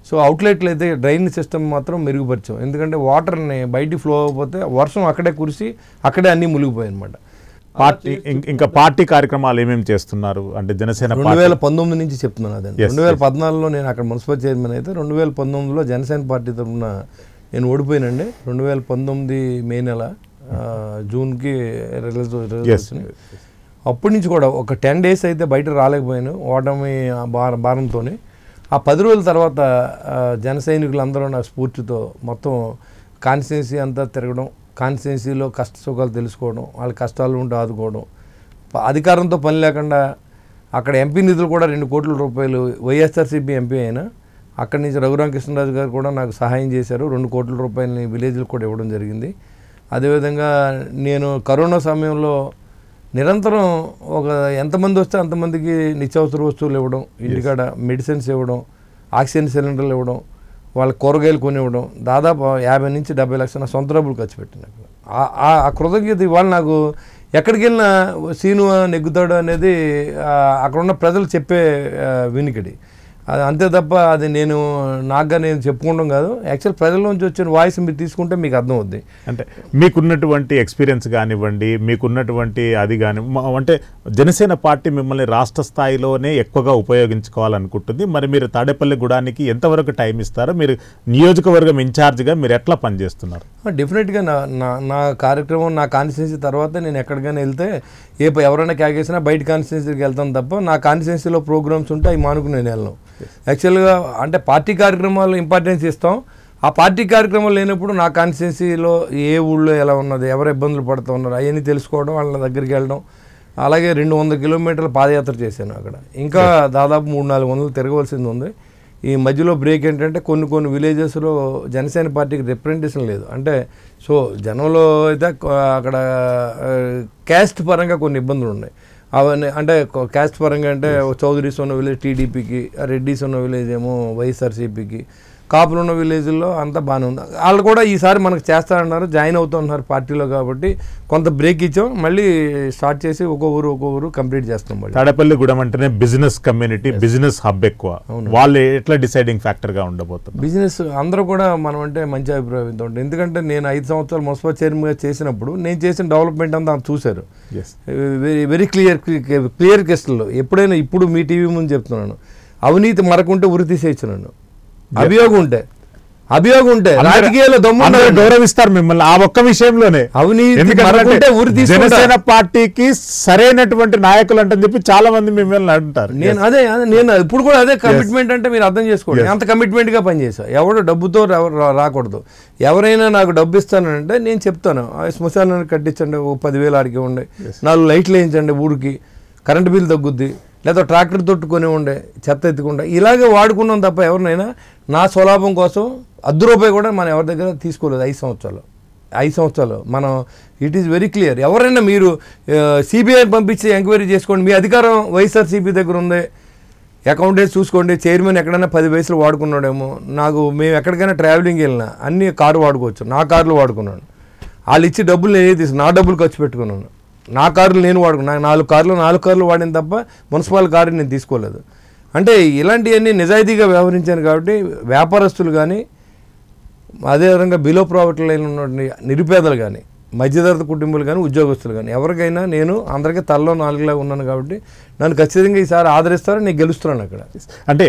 సో అవుట్లెట్లు అయితే డ్రైన్ సిస్టమ్ మాత్రం మెరుగుపరచాం ఎందుకంటే వాటర్ని బయటికి ఫ్లో అవ్వకపోతే వర్షం అక్కడే కురిసి అక్కడే అన్నీ మునిగిపోయాయి అనమాట పార్టీ ఇంకా పార్టీ కార్యక్రమాలు ఏమేమి చేస్తున్నారు అంటే జనసేన రెండు వేల పంతొమ్మిది నుంచి చెప్తున్నాను అదే రెండు వేల పద్నాలుగులో నేను అక్కడ మున్సిపల్ చైర్మన్ అయితే రెండు వేల పంతొమ్మిదిలో జనసేన పార్టీ తరఫున నేను ఓడిపోయినండి రెండు వేల పంతొమ్మిది మే నెల జూన్కి రిలీజ్ రిలీజ్ అప్పటి నుంచి కూడా ఒక టెన్ డేస్ అయితే బయట రాలేకపోయాను ఓటమి భారంతో ఆ పది రోజుల తర్వాత జన సైనికులందరూ నా స్ఫూర్తితో మొత్తం కాన్స్టిట్యున్సీ అంతా తిరగడం కాన్స్టిట్యున్సీలో కష్ట సుఖాలు తెలుసుకోవడం వాళ్ళ కష్టాలు ఉంటే ఆదుకోవడం అధికారంతో పని లేకుండా అక్కడ ఎంపీ నిధులు కూడా రెండు కోట్ల రూపాయలు వైఎస్ఆర్సీపీ ఎంపీ అయినా అక్కడి నుంచి కృష్ణరాజు గారు కూడా నాకు సహాయం చేశారు రెండు కోట్ల రూపాయలని విలేజ్లకు కూడా ఇవ్వడం జరిగింది అదేవిధంగా నేను కరోనా సమయంలో నిరంతరం ఒక ఎంతమంది వస్తే అంతమందికి నిత్యావసర వస్తువులు ఇవ్వడం ఇంటికాడ మెడిసిన్స్ ఇవ్వడం ఆక్సిజన్ సిలిండర్లు ఇవ్వడం వాళ్ళ కూరగాయలు కొనివ్వడం దాదాపు యాభై నుంచి డెబ్బై లక్షల సొంత డబ్బులు ఖర్చు పెట్టిన ఆ కృతజ్ఞత ఇవాళ నాకు ఎక్కడికి వెళ్ళినా సీను నెగ్గుతాడు అనేది అక్కడున్న ప్రజలు చెప్పే వినికిడి అది అంతే తప్ప అది నేను నాగా నేను చెప్పుకుంటాం కాదు యాక్చువల్ ప్రజల నుంచి వచ్చిన వాయిస్ మీరు తీసుకుంటే మీకు అర్థం అవుద్ది అంటే మీకున్నటువంటి ఎక్స్పీరియన్స్ కానివ్వండి మీకున్నటువంటి అది కానీ అంటే జనసేన పార్టీ మిమ్మల్ని రాష్ట్ర స్థాయిలోనే ఎక్కువగా ఉపయోగించుకోవాలనుకుంటుంది మరి మీరు తాడేపల్లి గుడానికి ఎంతవరకు టైం ఇస్తారో మీరు నియోజకవర్గం ఇన్ఛార్జ్గా మీరు ఎట్లా పనిచేస్తున్నారు డెఫినెట్గా నా నా నా కార్యక్రమం నా కాన్స్టిట్యున్సీ తర్వాత నేను ఎక్కడికైనా వెళ్తే ఏ ఎవరైనా క్యాగేసినా బయట కాన్స్టిట్యున్సీకి వెళ్తాను తప్ప నా కాన్స్టిట్యున్సీలో ప్రోగ్రామ్స్ ఉంటే అవి మానుకుని నేను వెళ్ళను యాక్చువల్గా అంటే పార్టీ కార్యక్రమాలు ఇంపార్టెన్స్ ఇస్తాం ఆ పార్టీ కార్యక్రమం లేనప్పుడు నా కాన్స్టిట్యున్సీలో ఏ ఊళ్ళో ఎలా ఉన్నది ఎవరు ఇబ్బందులు పడుతూ ఉన్నారు అవన్నీ తెలుసుకోవడం వాళ్ళ దగ్గరికి వెళ్ళడం అలాగే రెండు వందల కిలోమీటర్ల పాదయాత్ర చేశాను అక్కడ ఇంకా దాదాపు మూడు నాలుగు వందలు తిరగవలసింది ఉంది ఈ మధ్యలో బ్రేక్ ఏంటంటే కొన్ని కొన్ని విలేజెస్లో జనసేన పార్టీకి రిప్రజెంటేషన్ లేదు అంటే సో జనంలో అయితే అక్కడ క్యాస్ట్ పరంగా కొన్ని ఇబ్బందులు ఉన్నాయి అవన్నీ అంటే క్యాస్ట్ పరంగా అంటే చౌదరీస్ ఉన్న విలేజ్ టీడీపీకి రెడ్డిస్ ఉన్న విలేజ్ ఏమో వైఎస్ఆర్సీపీకి కాపులున్న విలేజ్లో అంతా బాగానే ఉంది వాళ్ళు కూడా ఈసారి మనకు చేస్తారన్నారు జాయిన్ అవుతున్నారు పార్టీలో కాబట్టి కొంత బ్రేక్ ఇచ్చాం మళ్ళీ స్టార్ట్ చేసి ఒక ఊరు ఒక ఊరు కంప్లీట్ చేస్తాం మళ్ళీ కూడా గూడెం అంటేనే బిజినెస్ కమ్యూనిటీ బిజినెస్ హబ్ ఎక్కువ వాళ్ళు ఎట్లా డిసైడింగ్ ఫ్యాక్టర్గా ఉండబోతుంది బిజినెస్ అందరూ కూడా మనం అంటే మంచి అభిప్రాయంతో ఉంటుంది ఎందుకంటే నేను ఐదు సంవత్సరాలు మున్సిపల్ చైర్మన్గా చేసినప్పుడు నేను చేసిన డెవలప్మెంట్ అంతా చూశారు వెరీ వెరీ క్లియర్ క్లియర్ గెస్ట్లో ఎప్పుడైనా ఇప్పుడు మీ టీవీ ముందు చెప్తున్నాను అవినీతి మరకుంటే ఉరి తీసేయచ్చు నన్ను అభియోగం ఉంటే అభియోగం ఉంటే రాజకీయాల్లో దమ్ము గౌరవిస్తారు మిమ్మల్ని ఆ ఒక్క విషయంలోనే అవినీతి జనసేన పార్టీకి సరైనటువంటి నాయకులు అంటే చెప్పి చాలా మంది మిమ్మల్ని అంటారు నేను అదే నేను ఇప్పుడు కూడా అదే కమిట్మెంట్ అంటే మీరు అర్థం చేసుకోండి అంత కమిట్మెంట్ గా పనిచేసా ఎవరు డబ్బుతో రాకూడదు ఎవరైనా నాకు డబ్బు ఇస్తానంటే నేను చెప్తాను శ్మశానాన్ని కట్టించండి ఓ పదివేలు ఆడికి ఉండి నాలుగు లైట్లు వేయించండి ఊరికి కరెంటు బిల్ తగ్గుద్ది లేదా ట్రాక్టర్ తొట్టుకొని ఉండే చెత్త ఎత్తుకుండా ఇలాగే వాడుకున్నాం తప్ప ఎవరినైనా నా స్వలాభం కోసం అర్ధ రూపాయి కూడా మనం ఎవరి దగ్గర తీసుకోలేదు ఐదు సంవత్సరాలు ఐదు సంవత్సరాలు మనం ఇట్ ఈస్ వెరీ క్లియర్ ఎవరైనా మీరు సిబిఐని పంపించి ఎంక్వైరీ చేసుకోండి మీ అధికారం వైఎస్ఆర్సీపీ దగ్గర ఉంది అకౌంటెంట్స్ చూసుకోండి చైర్మన్ ఎక్కడైనా పది వయసులు వాడుకున్నాడేమో నాకు మేము ఎక్కడికైనా ట్రావెలింగ్ వెళ్ళినా అన్ని కారు వాడుకోవచ్చు నా కార్లు వాడుకున్నాను వాళ్ళు ఇచ్చి డబ్బులు నేను తీసి నా డబ్బులు ఖర్చు పెట్టుకున్నాను నా కార్లు నేను వాడుకున్నా నాలుగు కార్లు నాలుగు కార్లు వాడిన తప్ప మున్సిపల్ కార్ని నేను తీసుకోలేదు అంటే ఇలాంటివన్నీ నిజాయితీగా వ్యవహరించాను కాబట్టి వ్యాపారస్తులు కానీ అదేవిధంగా బిలో ప్రాఫిట్ లైన్ ఉన్న నిరుపేదలు కానీ మధ్యతరగతి కుటుంబాలు కానీ ఉద్యోగస్తులు కానీ ఎవరికైనా నేను అందరికీ తలలో నాలుగులా ఉన్నాను కాబట్టి నన్ను ఖచ్చితంగా ఈసారి ఆదరిస్తారు నేను గెలుస్తున్నాను అక్కడ అంటే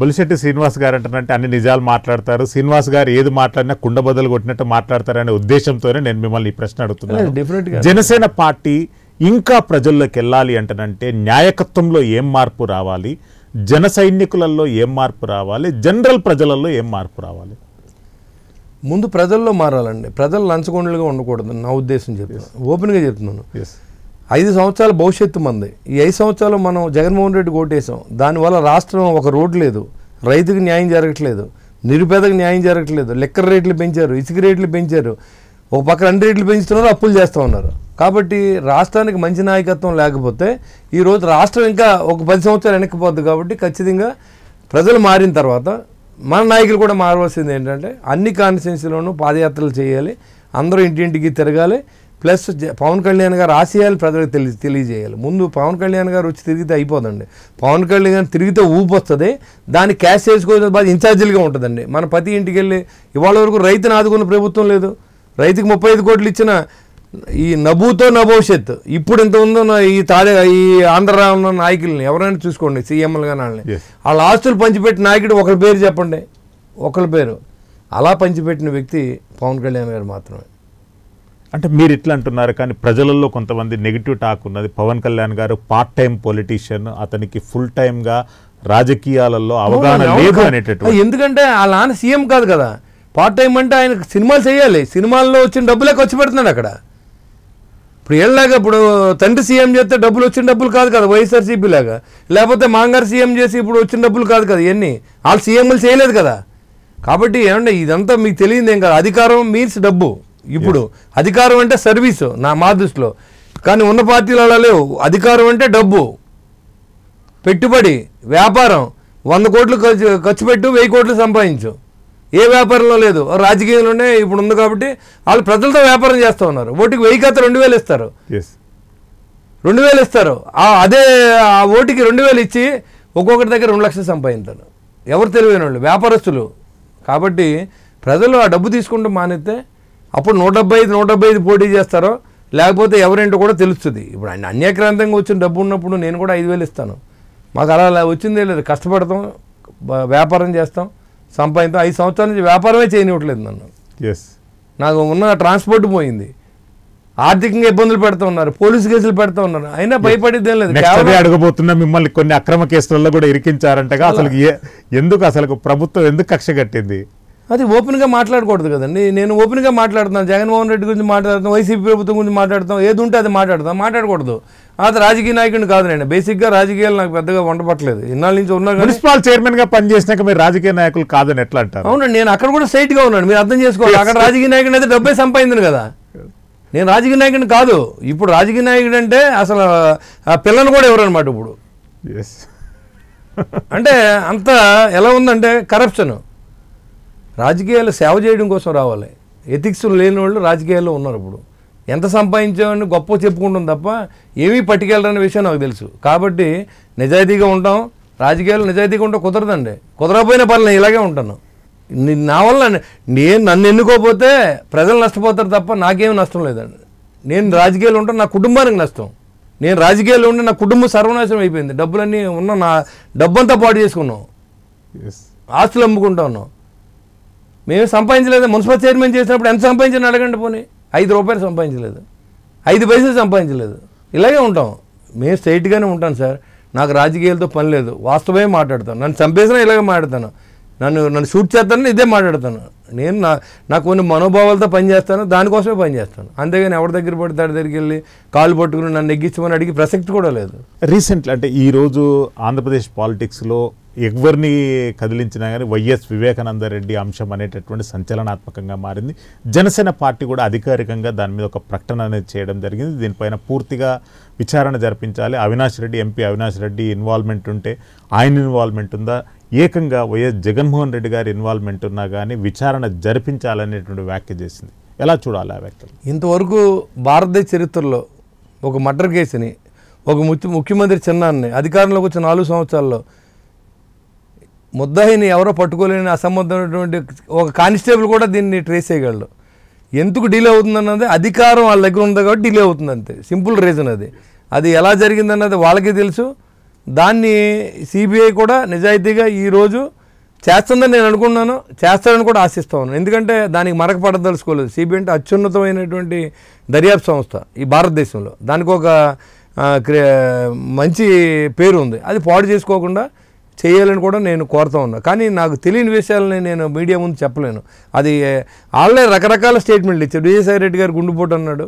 బులిశెట్టి శ్రీనివాస్ గారు అంటారంటే అన్ని నిజాలు మాట్లాడతారు శ్రీనివాస్ గారు ఏది మాట్లాడినా కుండబద్దలు కొట్టినట్టు మాట్లాడతారనే ఉద్దేశంతోనే నేను మిమ్మల్ని ఈ ప్రశ్న అడుగుతున్నాను డెఫినెట్గా జనసేన పార్టీ ఇంకా ప్రజల్లోకి వెళ్ళాలి అంటనంటే న్యాయకత్వంలో ఏం మార్పు రావాలి జన సైనికులలో ఏం మార్పు రావాలి జనరల్ ప్రజలలో ఏం మార్పు రావాలి ముందు ప్రజల్లో మారాలండి ప్రజలు లంచగొండలుగా ఉండకూడదు నా ఉద్దేశం చెప్తున్నాను ఓపెన్గా చెప్తున్నాను ఐదు సంవత్సరాల భవిష్యత్తు మంది ఈ ఐదు సంవత్సరాలు మనం జగన్మోహన్ రెడ్డి ఓటేసాం దానివల్ల రాష్ట్రం ఒక రోడ్ లేదు రైతుకు న్యాయం జరగట్లేదు నిరుపేదకు న్యాయం జరగట్లేదు లెక్కర్ రేట్లు పెంచారు ఇసుక రేట్లు పెంచారు ఒక పక్క రెండు రేట్లు పెంచుతున్నారు అప్పులు చేస్తూ ఉన్నారు కాబట్టి రాష్ట్రానికి మంచి నాయకత్వం లేకపోతే ఈరోజు రాష్ట్రం ఇంకా ఒక పది సంవత్సరాలు వెనక్కిపోద్ది కాబట్టి ఖచ్చితంగా ప్రజలు మారిన తర్వాత మన నాయకులు కూడా మారవలసింది ఏంటంటే అన్ని కాన్స్టిట్యున్సీలోనూ పాదయాత్రలు చేయాలి అందరూ ఇంటింటికి తిరగాలి ప్లస్ పవన్ కళ్యాణ్ గారు ఆశయాలు ప్రజలకు తెలి తెలియజేయాలి ముందు పవన్ కళ్యాణ్ గారు వచ్చి తిరిగితే అయిపోదండి పవన్ కళ్యాణ్ గారు తిరిగితే ఊపు వస్తుంది దాన్ని క్యాష్ చేసుకోవాల్సిన బాధ ఇన్ఛార్జీలుగా ఉంటుందండి మన ప్రతి ఇంటికి వెళ్ళి ఇవాళ వరకు రైతును ఆదుకున్న ప్రభుత్వం లేదు రైతుకు ముప్పై ఐదు కోట్లు ఇచ్చిన ఈ నభూతో నభవిష్యత్ ఇప్పుడు ఎంత ఉందో ఈ తాడే ఈ ఆంధ్ర ఉన్న నాయకుల్ని ఎవరైనా చూసుకోండి సీఎంలు కానీ వాళ్ళని వాళ్ళ ఆస్తులు పంచిపెట్టిన నాయకుడు ఒకరి పేరు చెప్పండి ఒకరి పేరు అలా పంచిపెట్టిన వ్యక్తి పవన్ కళ్యాణ్ గారు మాత్రమే అంటే మీరు ఇట్లా అంటున్నారు కానీ ప్రజలలో కొంతమంది నెగిటివ్ టాక్ ఉన్నది Pawan Kalyan garu part time politician అతనికి ఫుల్ టైమ్గా రాజకీయాలలో అవగాహన లేదు అనేటట్టు ఎందుకంటే ఆ నాన్న సీఎం కాదు కదా పార్ట్ టైం అంటే ఆయన సినిమాలు చేయాలి సినిమాల్లో వచ్చిన డబ్బులే ఖర్చు పెడుతున్నాడు అక్కడ ఇప్పుడు ఏళ్ళలాగా ఇప్పుడు తండ్రి సీఎం చేస్తే డబ్బులు వచ్చిన డబ్బులు కాదు కదా వైఎస్ఆర్సీపీ లాగా లేకపోతే మాంగారు సీఎం చేసి ఇప్పుడు వచ్చిన డబ్బులు కాదు కదా ఇవన్నీ వాళ్ళు సీఎంలు చేయలేదు కదా కాబట్టి ఏమంటే ఇదంతా మీకు తెలియదు ఏం కాదు అధికారం మీన్స్ డబ్బు ఇప్పుడు అధికారం అంటే సర్వీసు నా మా దృష్టిలో కానీ ఉన్న పార్టీలు అలా లేవు అధికారం అంటే డబ్బు పెట్టుబడి వ్యాపారం వంద కోట్లు ఖర్చు ఖర్చు పెట్టు వెయ్యి కోట్లు సంపాదించు ఏ వ్యాపారంలో లేదు రాజకీయంలోనే ఇప్పుడు ఉంది కాబట్టి వాళ్ళు ప్రజలతో వ్యాపారం చేస్తూ ఉన్నారు ఓటుకి వెయ్యి కథ రెండు వేలు ఇస్తారు రెండు వేలు ఇస్తారు అదే ఆ ఓటుకి రెండు వేలు ఇచ్చి ఒక్కొక్కటి దగ్గర రెండు లక్షలు సంపాదించారు ఎవరు తెలివైన వాళ్ళు వ్యాపారస్తులు కాబట్టి ప్రజలు ఆ డబ్బు తీసుకుంటూ మానేస్తే అప్పుడు నూట డెబ్బై ఐదు నూట డెబ్బై ఐదు పోటీ చేస్తారో లేకపోతే ఎవరేంటో కూడా తెలుస్తుంది ఇప్పుడు అన్యాక్రాంతంగా వచ్చిన డబ్బు ఉన్నప్పుడు నేను కూడా ఐదు వేలు ఇస్తాను మాకు అలా వచ్చిందే లేదు కష్టపడతాం వ్యాపారం చేస్తాం సంపాదించడం ఐదు సంవత్సరాల నుంచి వ్యాపారమే చేయనివ్వట్లేదు నన్ను ఎస్ నాకు ఉన్న ట్రాన్స్పోర్ట్ పోయింది ఆర్థికంగా ఇబ్బందులు పెడతా ఉన్నారు పోలీసు కేసులు పెడతా ఉన్నారు అయినా భయపడేదేం లేదు అడగబోతున్నా మిమ్మల్ని కొన్ని అక్రమ కేసులలో కూడా ఇరికించారంటగా అసలు ఎందుకు అసలు ప్రభుత్వం ఎందుకు కక్ష కట్టింది అది ఓపెన్గా మాట్లాడకూడదు కదండి నేను ఓపెన్గా మాట్లాడుతున్నాను జగన్మోహన్ రెడ్డి గురించి మాట్లాడుతాం వైసీపీ ప్రభుత్వం గురించి మాట్లాడుతాం ఏది ఉంటే అది మాట్లాడతాం మాట్లాడకూడదు అది రాజకీయ నాయకుడిని కాదు నేను బేసిక్గా రాజకీయాలు నాకు పెద్దగా వండపట్లేదు ఇన్నాళ్ళ నుంచి ఉన్నా మున్సిపల్ చైర్మన్గా పనిచేసినాక మీరు రాజకీయ నాయకులు కాదని ఎట్లా అంటారు అవునండి నేను అక్కడ కూడా గా ఉన్నాను మీరు అర్థం చేసుకోవాలి అక్కడ రాజకీయ నాయకుడు అయితే డబ్బే సంపాదించను కదా నేను రాజకీయ నాయకుడిని కాదు ఇప్పుడు రాజకీయ నాయకుడు అంటే అసలు ఆ పిల్లలు కూడా ఎవరు అనమాట ఇప్పుడు అంటే అంత ఎలా ఉందంటే కరప్షన్ రాజకీయాలు సేవ చేయడం కోసం రావాలి ఎథిక్స్ లేని వాళ్ళు రాజకీయాల్లో ఉన్నారు ఇప్పుడు ఎంత సంపాదించామని గొప్ప చెప్పుకుంటాం తప్ప ఏమీ పట్టుకెళ్ళరనే విషయం నాకు తెలుసు కాబట్టి నిజాయితీగా ఉంటాం రాజకీయాలు నిజాయితీగా ఉంటే కుదరదండి కుదరకపోయినా నేను ఇలాగే ఉంటాను నా వల్ల నేను నన్ను ఎన్నుకోపోతే ప్రజలు నష్టపోతారు తప్ప నాకేమి నష్టం లేదండి నేను రాజకీయాలు ఉంటే నా కుటుంబానికి నష్టం నేను రాజకీయాలు ఉంటే నా కుటుంబం సర్వనాశనం అయిపోయింది డబ్బులన్నీ ఉన్న నా డబ్బంతా పాటు చేసుకున్నాం ఆస్తులు అమ్ముకుంటా ఉన్నాం మేము సంపాదించలేదు మున్సిపల్ చైర్మన్ చేసినప్పుడు ఎంత సంపాదించిన అడగండి పోనీ ఐదు రూపాయలు సంపాదించలేదు ఐదు పైసలు సంపాదించలేదు ఇలాగే ఉంటాం మేము స్ట్రైట్గానే ఉంటాను సార్ నాకు రాజకీయాలతో పని లేదు వాస్తవమే మాట్లాడతాను నన్ను చంపేసినా ఇలాగే మాట్లాడతాను నన్ను నన్ను షూట్ చేస్తాను ఇదే మాట్లాడతాను నేను నా నాకు కొన్ని మనోభావాలతో పనిచేస్తాను దానికోసమే పనిచేస్తాను అంతేగాని ఎవరి దగ్గర పడితే దగ్గరికి వెళ్ళి కాలు పట్టుకుని నన్ను ఎగ్గించమని అడిగి ప్రసక్తి కూడా లేదు రీసెంట్లీ అంటే ఈరోజు ఆంధ్రప్రదేశ్ పాలిటిక్స్లో ఎవరిని కదిలించినా కానీ వైఎస్ వివేకానంద రెడ్డి అంశం అనేటటువంటి సంచలనాత్మకంగా మారింది జనసేన పార్టీ కూడా అధికారికంగా దాని మీద ఒక ప్రకటన అనేది చేయడం జరిగింది దీనిపైన పూర్తిగా విచారణ జరిపించాలి అవినాష్ రెడ్డి ఎంపీ అవినాష్ రెడ్డి ఇన్వాల్వ్మెంట్ ఉంటే ఆయన ఇన్వాల్వ్మెంట్ ఉందా ఏకంగా వైఎస్ జగన్మోహన్ రెడ్డి గారి ఇన్వాల్వ్మెంట్ ఉన్నా కానీ విచారణ జరిపించాలనేటువంటి వ్యాఖ్య చేసింది ఎలా చూడాలి ఆ వ్యాఖ్యలు ఇంతవరకు భారతదేశ చరిత్రలో ఒక మర్డర్ కేసుని ఒక ముఖ్యమంత్రి చిన్నాన్ని అధికారంలోకి వచ్చిన నాలుగు సంవత్సరాల్లో ముద్దాయిని ఎవరో పట్టుకోలేని అసంబద్ధమైనటువంటి ఒక కానిస్టేబుల్ కూడా దీన్ని ట్రేస్ చేయగలడు ఎందుకు డిలే అవుతుందన్నది అధికారం వాళ్ళ దగ్గర ఉంది కాబట్టి డిలే అవుతుంది అంతే సింపుల్ రీజన్ అది అది ఎలా జరిగిందన్నది వాళ్ళకి తెలుసు దాన్ని సిబిఐ కూడా నిజాయితీగా ఈరోజు చేస్తుందని నేను అనుకున్నాను చేస్తాడని కూడా ఆశిస్తా ఉన్నాను ఎందుకంటే దానికి మరక పడదలుచుకోలేదు సిబిఐ అంటే అత్యున్నతమైనటువంటి దర్యాప్తు సంస్థ ఈ భారతదేశంలో దానికి ఒక మంచి పేరు ఉంది అది పాడు చేసుకోకుండా చేయాలని కూడా నేను కోరుతా ఉన్నా కానీ నాకు తెలియని విషయాలని నేను మీడియా ముందు చెప్పలేను అది ఆల్రెడీ రకరకాల స్టేట్మెంట్లు ఇచ్చారు విజయసాయి రెడ్డి గారు గుండుపోటు అన్నాడు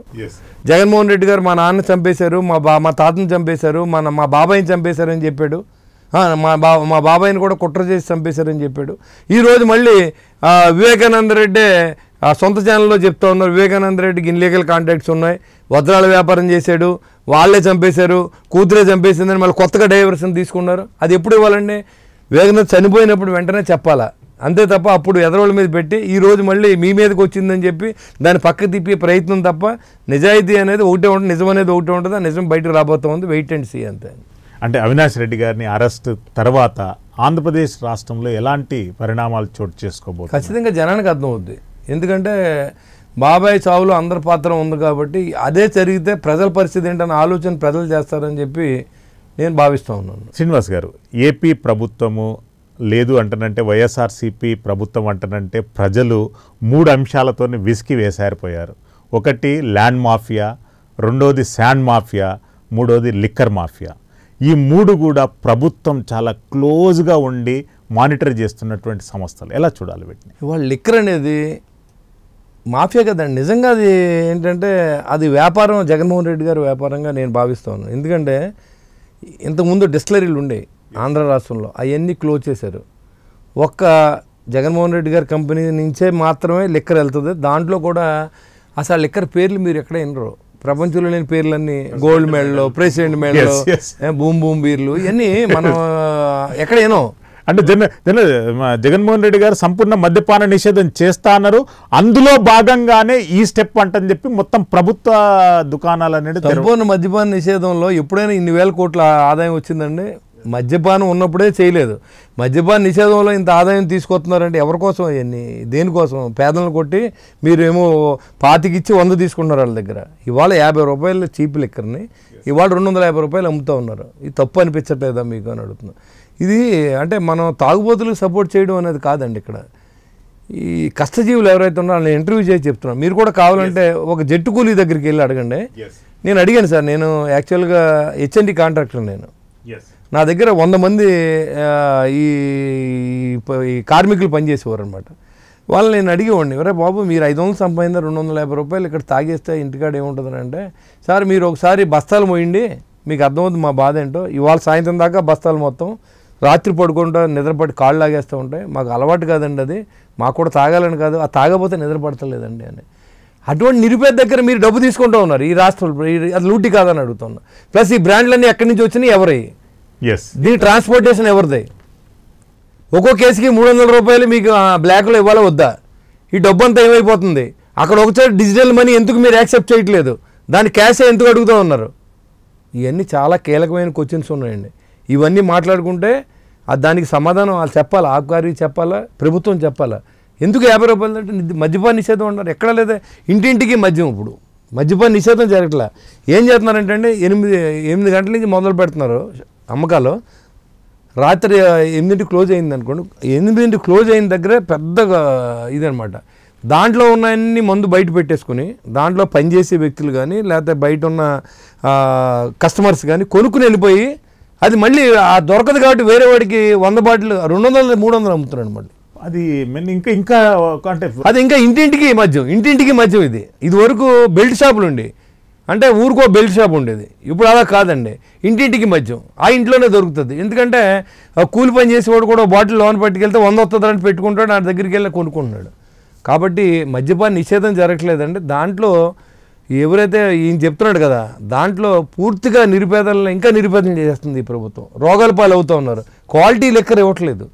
జగన్మోహన్ రెడ్డి గారు మా నాన్న చంపేశారు మా బా మా తాతను చంపేశారు మన మా బాబాయిని చంపేశారని చెప్పాడు మా బా మా బాబాయిని కూడా కుట్ర చేసి చంపేశారని చెప్పాడు ఈరోజు మళ్ళీ వివేకానంద రెడ్డే సొంత ఛానల్లో చెప్తా ఉన్నారు వివేకానంద రెడ్డికి ఇన్లీగల్ కాంటాక్ట్స్ ఉన్నాయి వజ్రాల వ్యాపారం చేశాడు వాళ్ళే చంపేశారు కూతురే చంపేసిందని మళ్ళీ కొత్తగా డైవర్షన్ తీసుకున్నారు అది ఎప్పుడు ఇవ్వాలండి వివేకానంద చనిపోయినప్పుడు వెంటనే చెప్పాలా అంతే తప్ప అప్పుడు ఎదరోళ్ళ మీద పెట్టి ఈరోజు మళ్ళీ మీ మీదకి వచ్చిందని చెప్పి దాన్ని పక్క తిప్పే ప్రయత్నం తప్ప నిజాయితీ అనేది ఒకటే ఉంటుంది నిజం అనేది ఒకటే ఉంటుంది ఆ నిజం బయటకు రాబోతూ ఉంది వెయిట్ అండ్ సీ అంతే అంటే అవినాష్ రెడ్డి గారిని అరెస్ట్ తర్వాత ఆంధ్రప్రదేశ్ రాష్ట్రంలో ఎలాంటి పరిణామాలు చోటు చేసుకోబోతుంది ఖచ్చితంగా జనానికి అర్థమవుద్ది ఎందుకంటే బాబాయ్ చావులో అందరి పాత్ర ఉంది కాబట్టి అదే జరిగితే ప్రజల పరిస్థితి ఏంటనే ఆలోచన ప్రజలు చేస్తారని చెప్పి నేను భావిస్తూ ఉన్నాను శ్రీనివాస్ గారు ఏపీ ప్రభుత్వము లేదు అంటనంటే వైఎస్ఆర్సీపీ ప్రభుత్వం అంటనంటే ప్రజలు మూడు అంశాలతో విసికి వేసారిపోయారు ఒకటి ల్యాండ్ మాఫియా రెండోది శాండ్ మాఫియా మూడోది లిక్కర్ మాఫియా ఈ మూడు కూడా ప్రభుత్వం చాలా క్లోజ్గా ఉండి మానిటర్ చేస్తున్నటువంటి సంస్థలు ఎలా చూడాలి వీటిని ఇవాళ లిక్కర్ అనేది మాఫియా కదండి నిజంగా అది ఏంటంటే అది వ్యాపారం జగన్మోహన్ రెడ్డి గారు వ్యాపారంగా నేను భావిస్తాను ఎందుకంటే ఇంతకుముందు డిస్టిలరీలు ఉండేవి ఆంధ్ర రాష్ట్రంలో అవన్నీ క్లోజ్ చేశారు ఒక్క జగన్మోహన్ రెడ్డి గారి కంపెనీ నుంచే మాత్రమే లిక్కర్ వెళ్తుంది దాంట్లో కూడా అసలు లిక్కర్ పేర్లు మీరు ఎక్కడ వినరు ప్రపంచంలో లేని పేర్లన్నీ gold medal president medal boom boom బీర్లు ఇవన్నీ మనం ఎక్కడేనో అంటే జన జన జగన్మోహన్ రెడ్డి గారు సంపూర్ణ మద్యపాన నిషేధం చేస్తా అన్నారు అందులో భాగంగానే ఈ స్టెప్ అంటని చెప్పి మొత్తం ప్రభుత్వ దుకాణాలు అనేది సంపూర్ణ మద్యపాన నిషేధంలో ఎప్పుడైనా ఇన్ని వేల కోట్ల ఆదాయం వచ్చిందండి మద్యపానం ఉన్నప్పుడే చేయలేదు మద్యపాన నిషేధంలో ఇంత ఆదాయం తీసుకొస్తున్నారంటే ఎవరి కోసం ఇవన్నీ దేనికోసం పేదలను కొట్టి మీరేమో పాతికిచ్చి వంద తీసుకుంటున్నారు వాళ్ళ దగ్గర ఇవాళ యాభై రూపాయలు చీపు లెక్కర్ని ఇవాళ రెండు వందల యాభై రూపాయలు అమ్ముతూ ఉన్నారు ఇది తప్పు అనిపించట్లేదా మీకు అని అడుగుతున్నాను ఇది అంటే మనం తాగుబోతులకు సపోర్ట్ చేయడం అనేది కాదండి ఇక్కడ ఈ కష్టజీవులు ఎవరైతే ఉన్నారో వాళ్ళని ఇంటర్వ్యూ చేసి చెప్తున్నాను మీరు కూడా కావాలంటే ఒక జట్టు కూలీ దగ్గరికి వెళ్ళి అడగండి నేను అడిగాను సార్ నేను యాక్చువల్గా హెచ్ఎండి కాంట్రాక్టర్ నేను నా దగ్గర వంద మంది ఈ కార్మికులు పనిచేసేవారు అనమాట వాళ్ళని నేను అడిగేవాడిని ఎవరే బాబు మీరు ఐదు వందలు సంపాదించిన రెండు వందల యాభై రూపాయలు ఇక్కడ తాగేస్తే ఇంటికాడ ఏముంటుందని అంటే సార్ మీరు ఒకసారి బస్తాలు మోయండి మీకు అర్థమవుతుంది మా బాధ ఏంటో ఇవాళ సాయంత్రం దాకా బస్తాలు మొత్తం రాత్రి పడుకుంటా నిద్రపడి కాళ్ళు లాగేస్తూ ఉంటాయి మాకు అలవాటు కాదండి అది మాకు కూడా తాగాలని కాదు ఆ తాగపోతే నిద్రపడతలేదండి అని అటువంటి నిరుపేద దగ్గర మీరు డబ్బు తీసుకుంటూ ఉన్నారు ఈ రాష్ట్ర అది లూటి కాదని అడుగుతున్నా ప్లస్ ఈ బ్రాండ్లన్నీ ఎక్కడి నుంచి వచ్చినాయి ఎవరి ఎస్ దీని ట్రాన్స్పోర్టేషన్ ఎవరిది ఒక్కో కేసుకి మూడు వందల రూపాయలు మీకు బ్లాక్లో ఇవ్వాలి వద్దా ఈ డబ్బు అంతా ఏమైపోతుంది అక్కడ ఒకసారి డిజిటల్ మనీ ఎందుకు మీరు యాక్సెప్ట్ చేయట్లేదు దాని క్యాష్ ఎందుకు అడుగుతూ ఉన్నారు ఇవన్నీ చాలా కీలకమైన క్వశ్చన్స్ ఉన్నాయండి ఇవన్నీ మాట్లాడుకుంటే దానికి సమాధానం వాళ్ళు చెప్పాలా ఆకారి చెప్పాలా ప్రభుత్వం చెప్పాలా ఎందుకు యాభై రూపాయలు అంటే మద్యపాన నిషేధం ఉన్నారు ఎక్కడ లేదా ఇంటింటికి మద్యం ఇప్పుడు మద్యపాన నిషేధం జరగట్లా ఏం చేస్తున్నారంటే అండి ఎనిమిది ఎనిమిది గంటల నుంచి మొదలు పెడుతున్నారు అమ్మకాలు రాత్రి ఎనిమిదింటికి క్లోజ్ అయింది అనుకోండి ఎనిమిదింటి క్లోజ్ అయిన దగ్గర పెద్దగా ఇదనమాట దాంట్లో ఉన్న అన్ని మందు బయట పెట్టేసుకుని దాంట్లో పనిచేసే వ్యక్తులు కానీ లేకపోతే బయట ఉన్న కస్టమర్స్ కానీ కొనుక్కుని వెళ్ళిపోయి అది మళ్ళీ ఆ దొరకదు కాబట్టి వేరే వాడికి వంద బాటిల్ రెండు వందలు మూడు వందలు అమ్ముతున్నాడు మళ్ళీ అది ఇంకా ఇంకా అంటే అది ఇంకా ఇంటింటికి మద్యం ఇంటింటికి మద్యం ఇది ఇది వరకు బెల్ట్ షాపులు ఉండే అంటే ఊరికో బెల్ట్ షాప్ ఉండేది ఇప్పుడు అలా కాదండి ఇంటింటికి మద్యం ఆ ఇంట్లోనే దొరుకుతుంది ఎందుకంటే కూలి పని చేసేవాడు కూడా బాటిల్ లోన్ పట్టుకెళ్తే వంద వస్తుందని పెట్టుకుంటాడు నా దగ్గరికి వెళ్ళి కొనుక్కుంటున్నాడు కాబట్టి మద్యపాన్ని నిషేధం జరగట్లేదండి దాంట్లో ఎవరైతే ఈయన చెప్తున్నాడు కదా దాంట్లో పూర్తిగా నిరుపేదలను ఇంకా నిరుపేదం చేస్తుంది ఈ ప్రభుత్వం రోగాల పాలు అవుతూ ఉన్నారు క్వాలిటీ లెక్కర్ ఇవ్వట్లేదు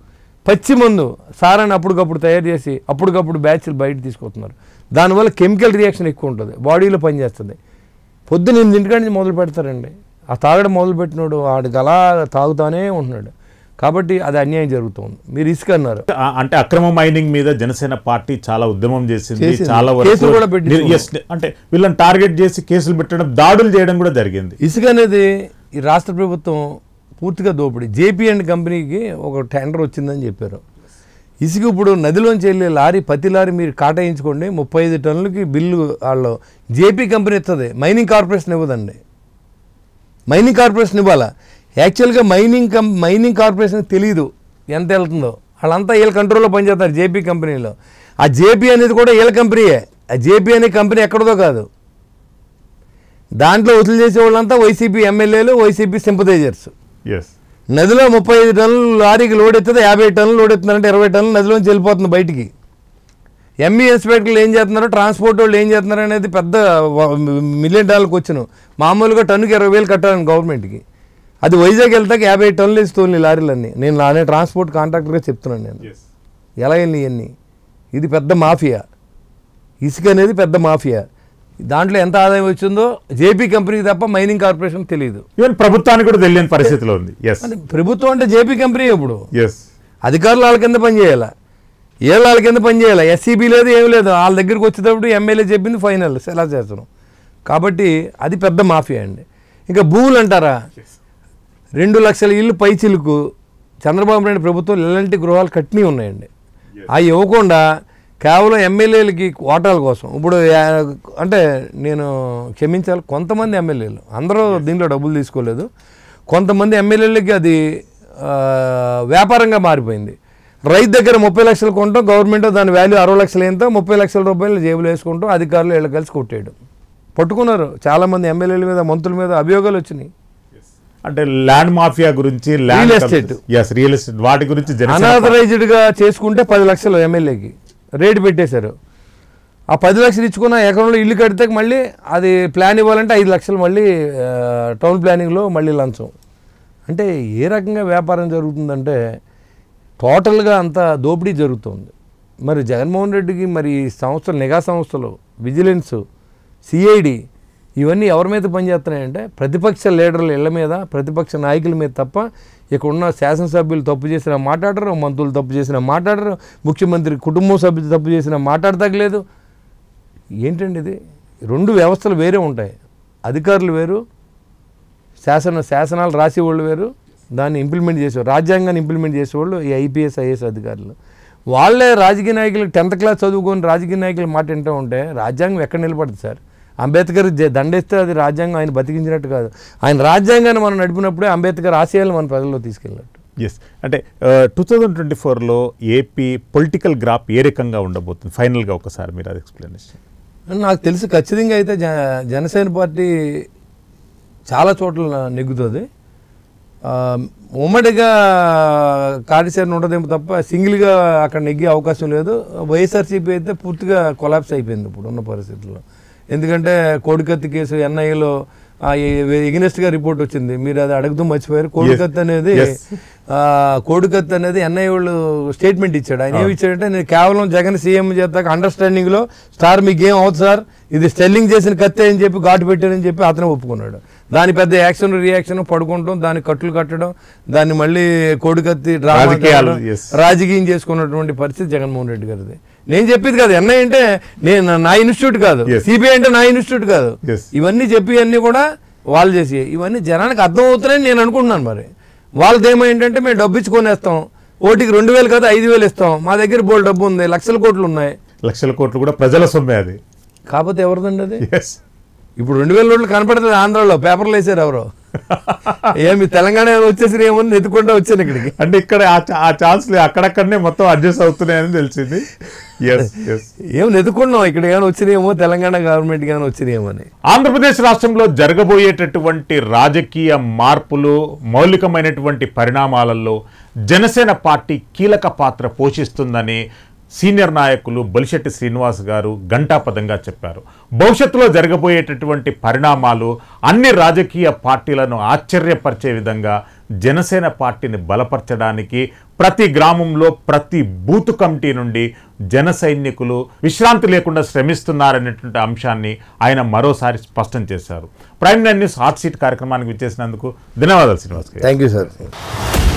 పచ్చి మందు సారాన్ని అప్పటికప్పుడు తయారు చేసి అప్పటికప్పుడు బ్యాచ్లు బయట తీసుకొస్తున్నారు దానివల్ల కెమికల్ రియాక్షన్ ఎక్కువ ఉంటుంది బాడీలో పనిచేస్తుంది పొద్దున ఎనిమిదింటికాడి నుంచి మొదలు పెడతారండి ఆ తాగడం మొదలు పెట్టినాడు వాడికి అలా తాగుతానే ఉంటున్నాడు కాబట్టి అది అన్యాయం జరుగుతుంది మీరు ఇసుక అన్నారు అంటే అక్రమ మైనింగ్ మీద జనసేన పార్టీ చాలా ఉద్యమం చేసింది చాలా కేసులు కూడా పెట్టి అంటే వీళ్ళని టార్గెట్ చేసి కేసులు పెట్టడం దాడులు చేయడం కూడా జరిగింది ఇసుక అనేది ఈ రాష్ట్ర ప్రభుత్వం పూర్తిగా దోపిడీ జేపీ అండ్ కంపెనీకి ఒక టెండర్ వచ్చిందని చెప్పారు ఇసుక ఇప్పుడు నదిలోంచి వెళ్ళే లారీ పత్తి లారీ మీరు కాటాయించుకోండి ముప్పై ఐదు టన్నులకి బిల్లు వాళ్ళు జేపీ కంపెనీ ఇస్తుంది మైనింగ్ కార్పొరేషన్ ఇవ్వదండి మైనింగ్ కార్పొరేషన్ ఇవ్వాలా యాక్చువల్గా మైనింగ్ కం మైనింగ్ కార్పొరేషన్ తెలియదు ఎంత వెళ్తుందో వాళ్ళంతా వీళ్ళ కంట్రోల్లో పనిచేస్తారు జేపీ కంపెనీలో ఆ జేపీ అనేది కూడా వీళ్ళ కంపెనీయే ఆ జేపీ అనే కంపెనీ ఎక్కడదో కాదు దాంట్లో వసూలు చేసే వాళ్ళంతా వైసీపీ ఎమ్మెల్యేలు వైసీపీ ఎస్ నదిలో ముప్పై ఐదు టన్నులు లారీకి లోడ్ ఎత్తుంది యాభై టన్నులు లోడ్ ఎత్తుందంటే ఇరవై టన్నులు నదిలోంచి వెళ్ళిపోతుంది బయటికి ఎంఈ e ఇన్స్పెక్టర్లు ఏం చేస్తున్నారు ట్రాన్స్పోర్ట్ వాళ్ళు ఏం చేస్తున్నారు అనేది పెద్ద మిలియన్ డాలర్కి వచ్చిన మామూలుగా టన్నుకి ఇరవై వేలు కట్టాలని గవర్నమెంట్కి అది వైజాగ్ వెళ్తాక యాభై టన్నులు ఇస్తుంది లారీలన్నీ నేను నానే ట్రాన్స్పోర్ట్ కాంట్రాక్టర్గా చెప్తున్నాను నేను ఎలా వెళ్ళి ఇవన్నీ ఇది పెద్ద మాఫియా ఇసుక అనేది పెద్ద మాఫియా దాంట్లో ఎంత ఆదాయం వచ్చిందో జేపీ కంపెనీకి తప్ప మైనింగ్ కార్పొరేషన్ తెలియదు ఈవెన్ ప్రభుత్వానికి కూడా తెలియని పరిస్థితిలో ఉంది ప్రభుత్వం అంటే జేపీ కంపెనీ ఇప్పుడు అధికారులు వాళ్ళ కింద పనిచేయాలి ఏళ్ళు వాళ్ళ కింద పనిచేయాలి ఎస్సీబీ లేదు ఏం లేదు వాళ్ళ దగ్గరికి వచ్చేటప్పుడు ఎమ్మెల్యే చెప్పింది ఫైనల్ సెలా చేస్తున్నాం కాబట్టి అది పెద్ద మాఫియా అండి ఇంకా భూములు అంటారా రెండు లక్షల ఇల్లు పైచిలుకు చంద్రబాబు నాయుడు ప్రభుత్వం ఎలాంటి గృహాలు కట్టినవి ఉన్నాయండి అవి ఇవ్వకుండా కేవలం ఎమ్మెల్యేలకి కోటాల కోసం ఇప్పుడు అంటే నేను క్షమించాలి కొంతమంది ఎమ్మెల్యేలు అందరూ దీంట్లో డబ్బులు తీసుకోలేదు కొంతమంది ఎమ్మెల్యేలకి అది వ్యాపారంగా మారిపోయింది రైతు దగ్గర ముప్పై లక్షలు కొంటాం గవర్నమెంట్ దాని వాల్యూ అరవై లక్షలు ఎంత ముప్పై లక్షల రూపాయలు జేబులు వేసుకుంటాం అధికారులు వీళ్ళు కలిసి కొట్టేయడం పట్టుకున్నారు చాలామంది ఎమ్మెల్యేల మీద మంత్రుల మీద అభియోగాలు వచ్చినాయి అంటే ల్యాండ్ మాఫియా గురించి land estate yes real estate వాటి గురించి అనాథరైజ్డ్ గా చేసుకుంటే పది లక్షలు ఎమ్మెల్యేకి రేటు పెట్టేశారు ఆ పది లక్షలు ఇచ్చుకున్న ఎకరంలో ఇల్లు కడితే మళ్ళీ అది ప్లాన్ ఇవ్వాలంటే ఐదు లక్షలు మళ్ళీ టౌన్ ప్లానింగ్లో మళ్ళీ లంచం అంటే ఏ రకంగా వ్యాపారం జరుగుతుందంటే టోటల్గా అంత దోపిడీ జరుగుతుంది మరి జగన్మోహన్ రెడ్డికి మరి సంస్థలు నిఘా సంస్థలు విజిలెన్స్ సిఐడి ఇవన్నీ ఎవరి మీద పనిచేస్తున్నాయంటే ప్రతిపక్ష లీడర్ల ఇళ్ల మీద ప్రతిపక్ష నాయకుల మీద తప్ప ఇక్కడ ఉన్న శాసనసభ్యులు తప్పు చేసిన మాట్లాడరు మంత్రులు తప్పు చేసిన మాట్లాడరు ముఖ్యమంత్రి కుటుంబ సభ్యులు తప్పు చేసిన మాట్లాడతగలేదు ఏంటండి ఇది రెండు వ్యవస్థలు వేరే ఉంటాయి అధికారులు వేరు శాసన శాసనాలు రాసేవాళ్ళు వేరు దాన్ని ఇంప్లిమెంట్ చేసేవాళ్ళు రాజ్యాంగాన్ని ఇంప్లిమెంట్ చేసేవాళ్ళు ఈ ఐపీఎస్ ఐఏఎస్ అధికారులు వాళ్ళే రాజకీయ నాయకులు టెన్త్ క్లాస్ చదువుకొని రాజకీయ నాయకులు మాట వింటూ ఉంటే రాజ్యాంగం ఎక్కడ నిలబడదు సార్ అంబేద్కర్ దండేస్తే అది రాజ్యాంగం ఆయన బతికించినట్టు కాదు ఆయన రాజ్యాంగాన్ని మనం నడిపినప్పుడే అంబేద్కర్ ఆశయాలు మన ప్రజల్లో తీసుకెళ్ళినట్టు ఎస్ అంటే టూ థౌజండ్ ట్వంటీ ఫోర్లో ఏపీ పొలిటికల్ గ్రాప్ ఏ రకంగా ఉండబోతుంది ఫైనల్గా ఒకసారి మీరు అది ఎక్స్ప్లెనేషన్ నాకు తెలిసి ఖచ్చితంగా అయితే జనసేన పార్టీ చాలా చోట్ల నెగ్గుతుంది ఉమ్మడిగా కార్యచరణ ఉండదేమో తప్ప సింగిల్గా అక్కడ నెగ్గే అవకాశం లేదు వైఎస్ఆర్సీపీ అయితే పూర్తిగా కొలాప్స్ అయిపోయింది ఇప్పుడు ఉన్న పరిస్థితుల్లో ఎందుకంటే కోడికత్తి కేసు ఎన్ఐఏలో ఎగ్నెస్ట్ గా రిపోర్ట్ వచ్చింది మీరు అది అడుగుతూ మర్చిపోయారు కోడికత్తి అనేది కోడికత్ అనేది ఎన్ఐఏ వాళ్ళు స్టేట్మెంట్ ఇచ్చాడు ఆయన ఏమి ఇచ్చాడంటే నేను కేవలం జగన్ సీఎం చేత అండర్స్టాండింగ్ లో స్టార్ మీకు ఏం అవుతుంది సార్ ఇది స్టెల్లింగ్ చేసిన కత్తి అని చెప్పి ఘాటు పెట్టాడని చెప్పి అతను ఒప్పుకున్నాడు దాని పెద్ద యాక్షన్ రియాక్షన్ పడుకుంటాం దాని కట్లు కట్టడం దాన్ని మళ్ళీ కోడికత్తి రాజకీయం చేసుకున్నటువంటి పరిస్థితి జగన్మోహన్ రెడ్డి గారిది నేను చెప్పేది కాదు ఎన్ఐ అంటే నేను నా ఇన్స్టిట్యూట్ కాదు సిబిఐ అంటే నా ఇన్స్టిట్యూట్ కాదు ఇవన్నీ చెప్పి అన్నీ కూడా వాళ్ళు చేసి ఇవన్నీ జనానికి అర్థం అవుతున్నాయని నేను అనుకుంటున్నాను మరి వాళ్ళది ఏమైందంటే మేము డబ్బు ఇచ్చుకొనేస్తాం ఓటికి రెండు వేలు కదా ఐదు వేలు ఇస్తాం మా దగ్గర బోల్ డబ్బు ఉంది లక్షల కోట్లు ఉన్నాయి లక్షల కోట్లు కూడా ప్రజల సొమ్మే అది కాకపోతే ఎవరిదండి అది ఇప్పుడు రెండు వేల రోడ్లు కనపడుతుంది ఆంధ్రాలో పేపర్లు వేసారు ఎవరు ఏమి తెలంగాణ వచ్చేసి ఏముంది ఎత్తుకుంటూ వచ్చాను ఇక్కడికి అంటే ఇక్కడ ఆ ఛాన్స్లు అక్కడక్కడనే మొత్తం అడ్జస్ట్ అవుతున్నాయని తెలిసింది ఏం ఎదుకున్నాం ఇక్కడ ఏమైనా వచ్చినాయేమో తెలంగాణ గవర్నమెంట్ కానీ వచ్చినాయేమో అని ఆంధ్రప్రదేశ్ రాష్ట్రంలో జరగబోయేటటువంటి రాజకీయ మార్పులు మౌలికమైనటువంటి పరిణామాలలో జనసేన పార్టీ కీలక పాత్ర పోషిస్తుందని సీనియర్ నాయకులు బలిశెట్టి శ్రీనివాస్ గారు ఘంటాపదంగా చెప్పారు భవిష్యత్తులో జరగబోయేటటువంటి పరిణామాలు అన్ని రాజకీయ పార్టీలను ఆశ్చర్యపరిచే విధంగా జనసేన పార్టీని బలపరచడానికి ప్రతి గ్రామంలో ప్రతి బూత్ కమిటీ నుండి జన సైనికులు విశ్రాంతి లేకుండా శ్రమిస్తున్నారనేటువంటి అంశాన్ని ఆయన మరోసారి స్పష్టం చేశారు ప్రైమ్ న్యూస్ హాట్ సీట్ కార్యక్రమానికి విచ్చేసినందుకు ధన్యవాదాలు శ్రీనివాస్ థ్యాంక్ యూ సార్